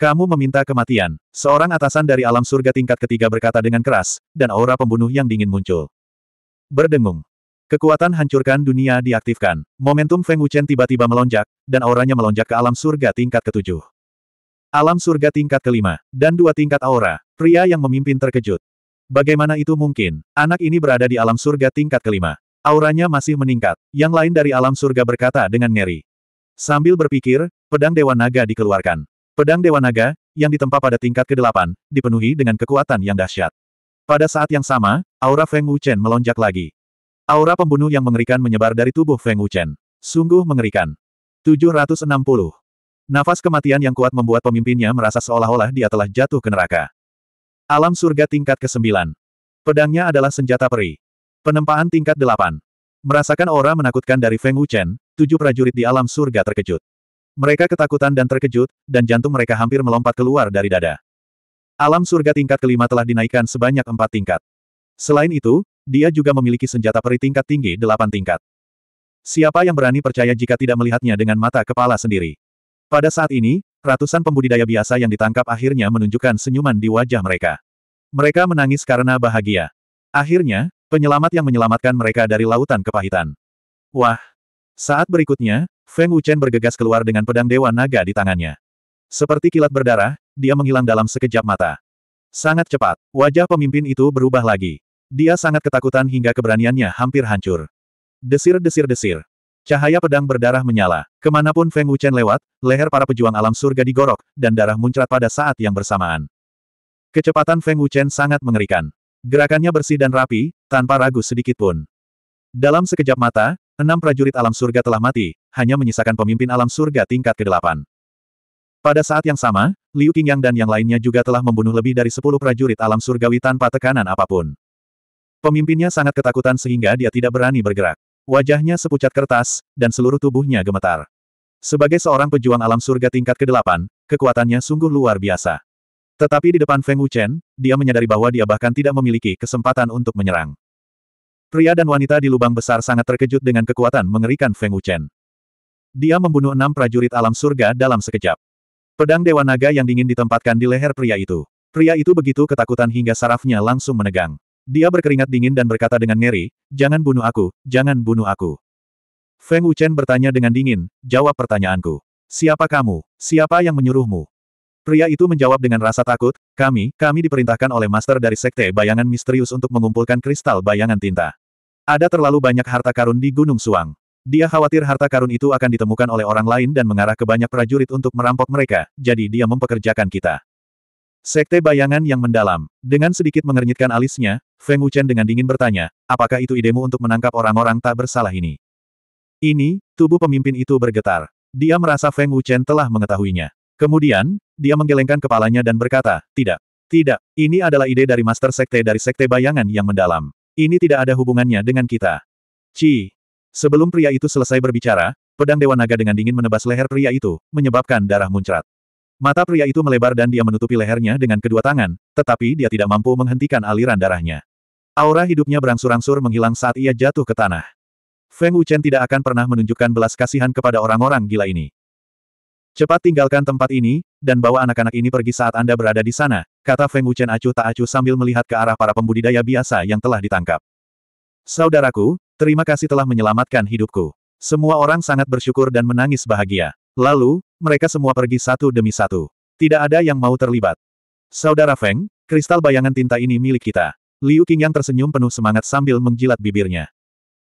Kamu meminta kematian. Seorang atasan dari alam surga tingkat ketiga berkata dengan keras, dan aura pembunuh yang dingin muncul. Berdengung. Kekuatan hancurkan dunia diaktifkan. Momentum Feng Wuchen tiba-tiba melonjak, dan auranya melonjak ke alam surga tingkat ketujuh. Alam surga tingkat kelima, dan dua tingkat aura, pria yang memimpin terkejut. Bagaimana itu mungkin? Anak ini berada di alam surga tingkat kelima. Auranya masih meningkat. Yang lain dari alam surga berkata dengan ngeri. Sambil berpikir, pedang Dewa Naga dikeluarkan. Pedang Dewa Naga, yang ditempa pada tingkat ke-8, dipenuhi dengan kekuatan yang dahsyat. Pada saat yang sama, aura Feng Wuchen melonjak lagi. Aura pembunuh yang mengerikan menyebar dari tubuh Feng Wuchen. Sungguh mengerikan. 760. Nafas kematian yang kuat membuat pemimpinnya merasa seolah-olah dia telah jatuh ke neraka. Alam surga tingkat ke-9. Pedangnya adalah senjata peri. Penempaan tingkat 8. Merasakan aura menakutkan dari Feng Wuchen, tujuh prajurit di alam surga terkejut. Mereka ketakutan dan terkejut, dan jantung mereka hampir melompat keluar dari dada. Alam surga tingkat kelima telah dinaikkan sebanyak empat tingkat. Selain itu, dia juga memiliki senjata peri tingkat tinggi delapan tingkat. Siapa yang berani percaya jika tidak melihatnya dengan mata kepala sendiri? Pada saat ini, ratusan pembudidaya biasa yang ditangkap akhirnya menunjukkan senyuman di wajah mereka. Mereka menangis karena bahagia. Akhirnya, penyelamat yang menyelamatkan mereka dari lautan kepahitan. Wah! Saat berikutnya, Feng Wuchen bergegas keluar dengan pedang Dewa Naga di tangannya. Seperti kilat berdarah, dia menghilang dalam sekejap mata. Sangat cepat, wajah pemimpin itu berubah lagi. Dia sangat ketakutan hingga keberaniannya hampir hancur. Desir-desir-desir. Cahaya pedang berdarah menyala. Kemanapun Feng Wuchen lewat, leher para pejuang alam surga digorok, dan darah muncrat pada saat yang bersamaan. Kecepatan Feng Wuchen sangat mengerikan. Gerakannya bersih dan rapi, tanpa ragu sedikitpun. Dalam sekejap mata, Enam prajurit alam surga telah mati, hanya menyisakan pemimpin alam surga tingkat ke-8. Pada saat yang sama, Liu Qingyang dan yang lainnya juga telah membunuh lebih dari sepuluh prajurit alam surgawi tanpa tekanan apapun. Pemimpinnya sangat ketakutan sehingga dia tidak berani bergerak. Wajahnya sepucat kertas, dan seluruh tubuhnya gemetar. Sebagai seorang pejuang alam surga tingkat ke-8, kekuatannya sungguh luar biasa. Tetapi di depan Feng Wuchen, dia menyadari bahwa dia bahkan tidak memiliki kesempatan untuk menyerang. Pria dan wanita di lubang besar sangat terkejut dengan kekuatan mengerikan Feng Wuchen. Dia membunuh enam prajurit alam surga dalam sekejap. Pedang Dewa Naga yang dingin ditempatkan di leher pria itu. Pria itu begitu ketakutan hingga sarafnya langsung menegang. Dia berkeringat dingin dan berkata dengan ngeri, Jangan bunuh aku, jangan bunuh aku. Feng Wuchen bertanya dengan dingin, jawab pertanyaanku. Siapa kamu? Siapa yang menyuruhmu? Pria itu menjawab dengan rasa takut, kami, kami diperintahkan oleh master dari sekte bayangan misterius untuk mengumpulkan kristal bayangan tinta. Ada terlalu banyak harta karun di Gunung Suang. Dia khawatir harta karun itu akan ditemukan oleh orang lain dan mengarah ke banyak prajurit untuk merampok mereka, jadi dia mempekerjakan kita. Sekte bayangan yang mendalam. Dengan sedikit mengernyitkan alisnya, Feng Wuchen dengan dingin bertanya, apakah itu idemu untuk menangkap orang-orang tak bersalah ini? Ini, tubuh pemimpin itu bergetar. Dia merasa Feng Wuchen telah mengetahuinya. Kemudian, dia menggelengkan kepalanya dan berkata, tidak, tidak, ini adalah ide dari Master Sekte dari Sekte Bayangan yang mendalam. Ini tidak ada hubungannya dengan kita. Ci. Sebelum pria itu selesai berbicara, pedang Dewa Naga dengan dingin menebas leher pria itu, menyebabkan darah muncrat. Mata pria itu melebar dan dia menutupi lehernya dengan kedua tangan, tetapi dia tidak mampu menghentikan aliran darahnya. Aura hidupnya berangsur-angsur menghilang saat ia jatuh ke tanah. Feng Wuchen tidak akan pernah menunjukkan belas kasihan kepada orang-orang gila ini. Cepat tinggalkan tempat ini, dan bawa anak-anak ini pergi saat Anda berada di sana, kata Feng Wuchen acuh tak acuh sambil melihat ke arah para pembudidaya biasa yang telah ditangkap. Saudaraku, terima kasih telah menyelamatkan hidupku. Semua orang sangat bersyukur dan menangis bahagia. Lalu, mereka semua pergi satu demi satu. Tidak ada yang mau terlibat. Saudara Feng, kristal bayangan tinta ini milik kita. Liu King yang tersenyum penuh semangat sambil menjilat bibirnya.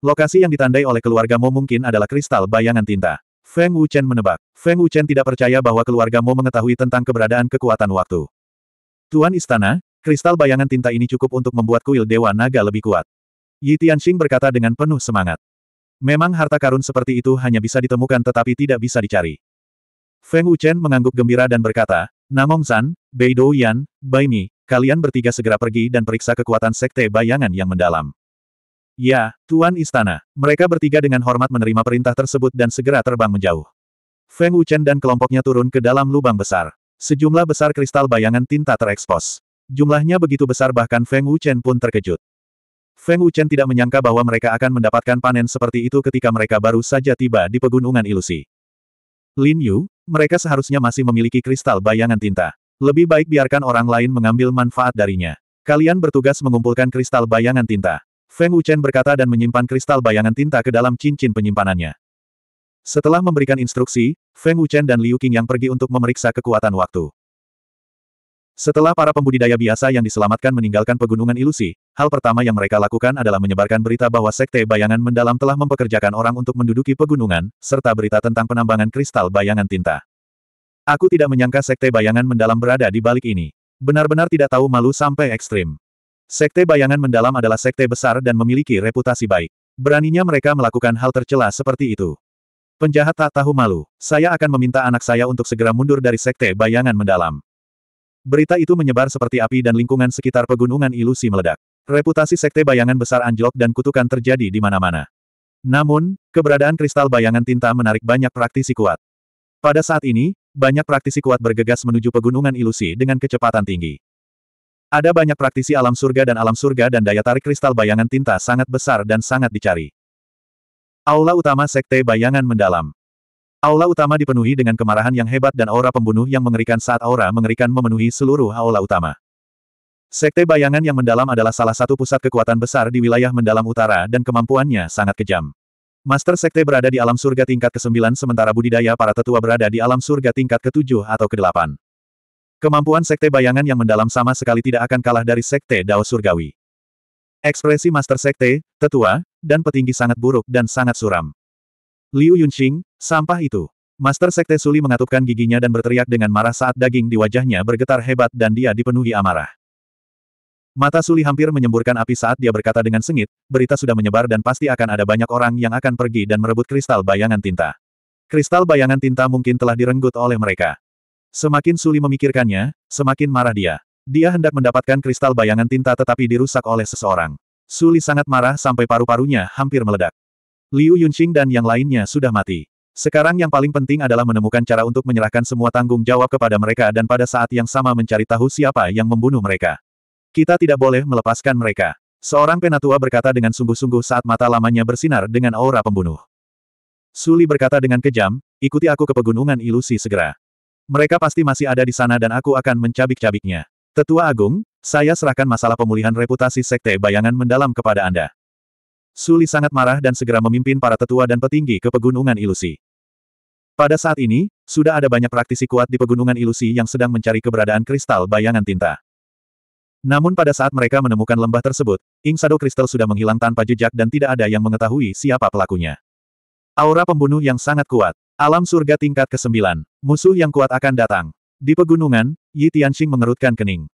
Lokasi yang ditandai oleh keluargamu mungkin adalah kristal bayangan tinta. Feng Wuchen menebak. Feng Wuchen tidak percaya bahwa keluarga Mo mengetahui tentang keberadaan kekuatan waktu. Tuan Istana, kristal bayangan tinta ini cukup untuk membuat kuil Dewa Naga lebih kuat. Yi Tianxing berkata dengan penuh semangat. Memang harta karun seperti itu hanya bisa ditemukan tetapi tidak bisa dicari. Feng Wuchen mengangguk gembira dan berkata, Namong San, Bei Dou Yan, Bai Mi, kalian bertiga segera pergi dan periksa kekuatan sekte bayangan yang mendalam. Ya, Tuan Istana. Mereka bertiga dengan hormat menerima perintah tersebut dan segera terbang menjauh. Feng Wuchen dan kelompoknya turun ke dalam lubang besar. Sejumlah besar kristal bayangan tinta terekspos. Jumlahnya begitu besar bahkan Feng Wuchen pun terkejut. Feng Wuchen tidak menyangka bahwa mereka akan mendapatkan panen seperti itu ketika mereka baru saja tiba di pegunungan ilusi. Lin Yu, mereka seharusnya masih memiliki kristal bayangan tinta. Lebih baik biarkan orang lain mengambil manfaat darinya. Kalian bertugas mengumpulkan kristal bayangan tinta. Feng Wuchen berkata dan menyimpan kristal bayangan tinta ke dalam cincin penyimpanannya. Setelah memberikan instruksi, Feng Wuchen dan Liu Qing yang pergi untuk memeriksa kekuatan waktu. Setelah para pembudidaya biasa yang diselamatkan meninggalkan pegunungan ilusi, hal pertama yang mereka lakukan adalah menyebarkan berita bahwa Sekte Bayangan Mendalam telah mempekerjakan orang untuk menduduki pegunungan, serta berita tentang penambangan kristal bayangan tinta. Aku tidak menyangka Sekte Bayangan Mendalam berada di balik ini. Benar-benar tidak tahu malu sampai ekstrim. Sekte bayangan mendalam adalah sekte besar dan memiliki reputasi baik. Beraninya mereka melakukan hal tercela seperti itu. Penjahat tak tahu malu. Saya akan meminta anak saya untuk segera mundur dari sekte bayangan mendalam. Berita itu menyebar seperti api dan lingkungan sekitar pegunungan ilusi meledak. Reputasi sekte bayangan besar anjlok dan kutukan terjadi di mana-mana. Namun, keberadaan kristal bayangan tinta menarik banyak praktisi kuat. Pada saat ini, banyak praktisi kuat bergegas menuju pegunungan ilusi dengan kecepatan tinggi. Ada banyak praktisi alam surga dan alam surga dan daya tarik kristal bayangan tinta sangat besar dan sangat dicari. Aula utama Sekte Bayangan Mendalam Aula utama dipenuhi dengan kemarahan yang hebat dan aura pembunuh yang mengerikan saat aura mengerikan memenuhi seluruh aula utama. Sekte Bayangan yang Mendalam adalah salah satu pusat kekuatan besar di wilayah mendalam utara dan kemampuannya sangat kejam. Master Sekte berada di alam surga tingkat ke-9 sementara budidaya para tetua berada di alam surga tingkat ke-7 atau ke-8. Kemampuan Sekte Bayangan yang mendalam sama sekali tidak akan kalah dari Sekte Dao Surgawi. Ekspresi Master Sekte, tetua, dan petinggi sangat buruk dan sangat suram. Liu Yunxing, sampah itu. Master Sekte Suli mengatupkan giginya dan berteriak dengan marah saat daging di wajahnya bergetar hebat dan dia dipenuhi amarah. Mata Suli hampir menyemburkan api saat dia berkata dengan sengit, berita sudah menyebar dan pasti akan ada banyak orang yang akan pergi dan merebut kristal bayangan tinta. Kristal bayangan tinta mungkin telah direnggut oleh mereka. Semakin Suli memikirkannya, semakin marah dia. Dia hendak mendapatkan kristal bayangan tinta tetapi dirusak oleh seseorang. Suli sangat marah sampai paru-parunya hampir meledak. Liu Yunqing dan yang lainnya sudah mati. Sekarang yang paling penting adalah menemukan cara untuk menyerahkan semua tanggung jawab kepada mereka dan pada saat yang sama mencari tahu siapa yang membunuh mereka. Kita tidak boleh melepaskan mereka. Seorang penatua berkata dengan sungguh-sungguh saat mata lamanya bersinar dengan aura pembunuh. Suli berkata dengan kejam, ikuti aku ke pegunungan ilusi segera. Mereka pasti masih ada di sana dan aku akan mencabik-cabiknya. Tetua Agung, saya serahkan masalah pemulihan reputasi Sekte Bayangan mendalam kepada Anda. Suli sangat marah dan segera memimpin para tetua dan petinggi ke Pegunungan Ilusi. Pada saat ini, sudah ada banyak praktisi kuat di Pegunungan Ilusi yang sedang mencari keberadaan kristal bayangan tinta. Namun pada saat mereka menemukan lembah tersebut, Ing Shadow Kristal sudah menghilang tanpa jejak dan tidak ada yang mengetahui siapa pelakunya. Aura pembunuh yang sangat kuat. Alam surga tingkat ke-9. Musuh yang kuat akan datang. Di pegunungan, Yi Tianxing mengerutkan kening.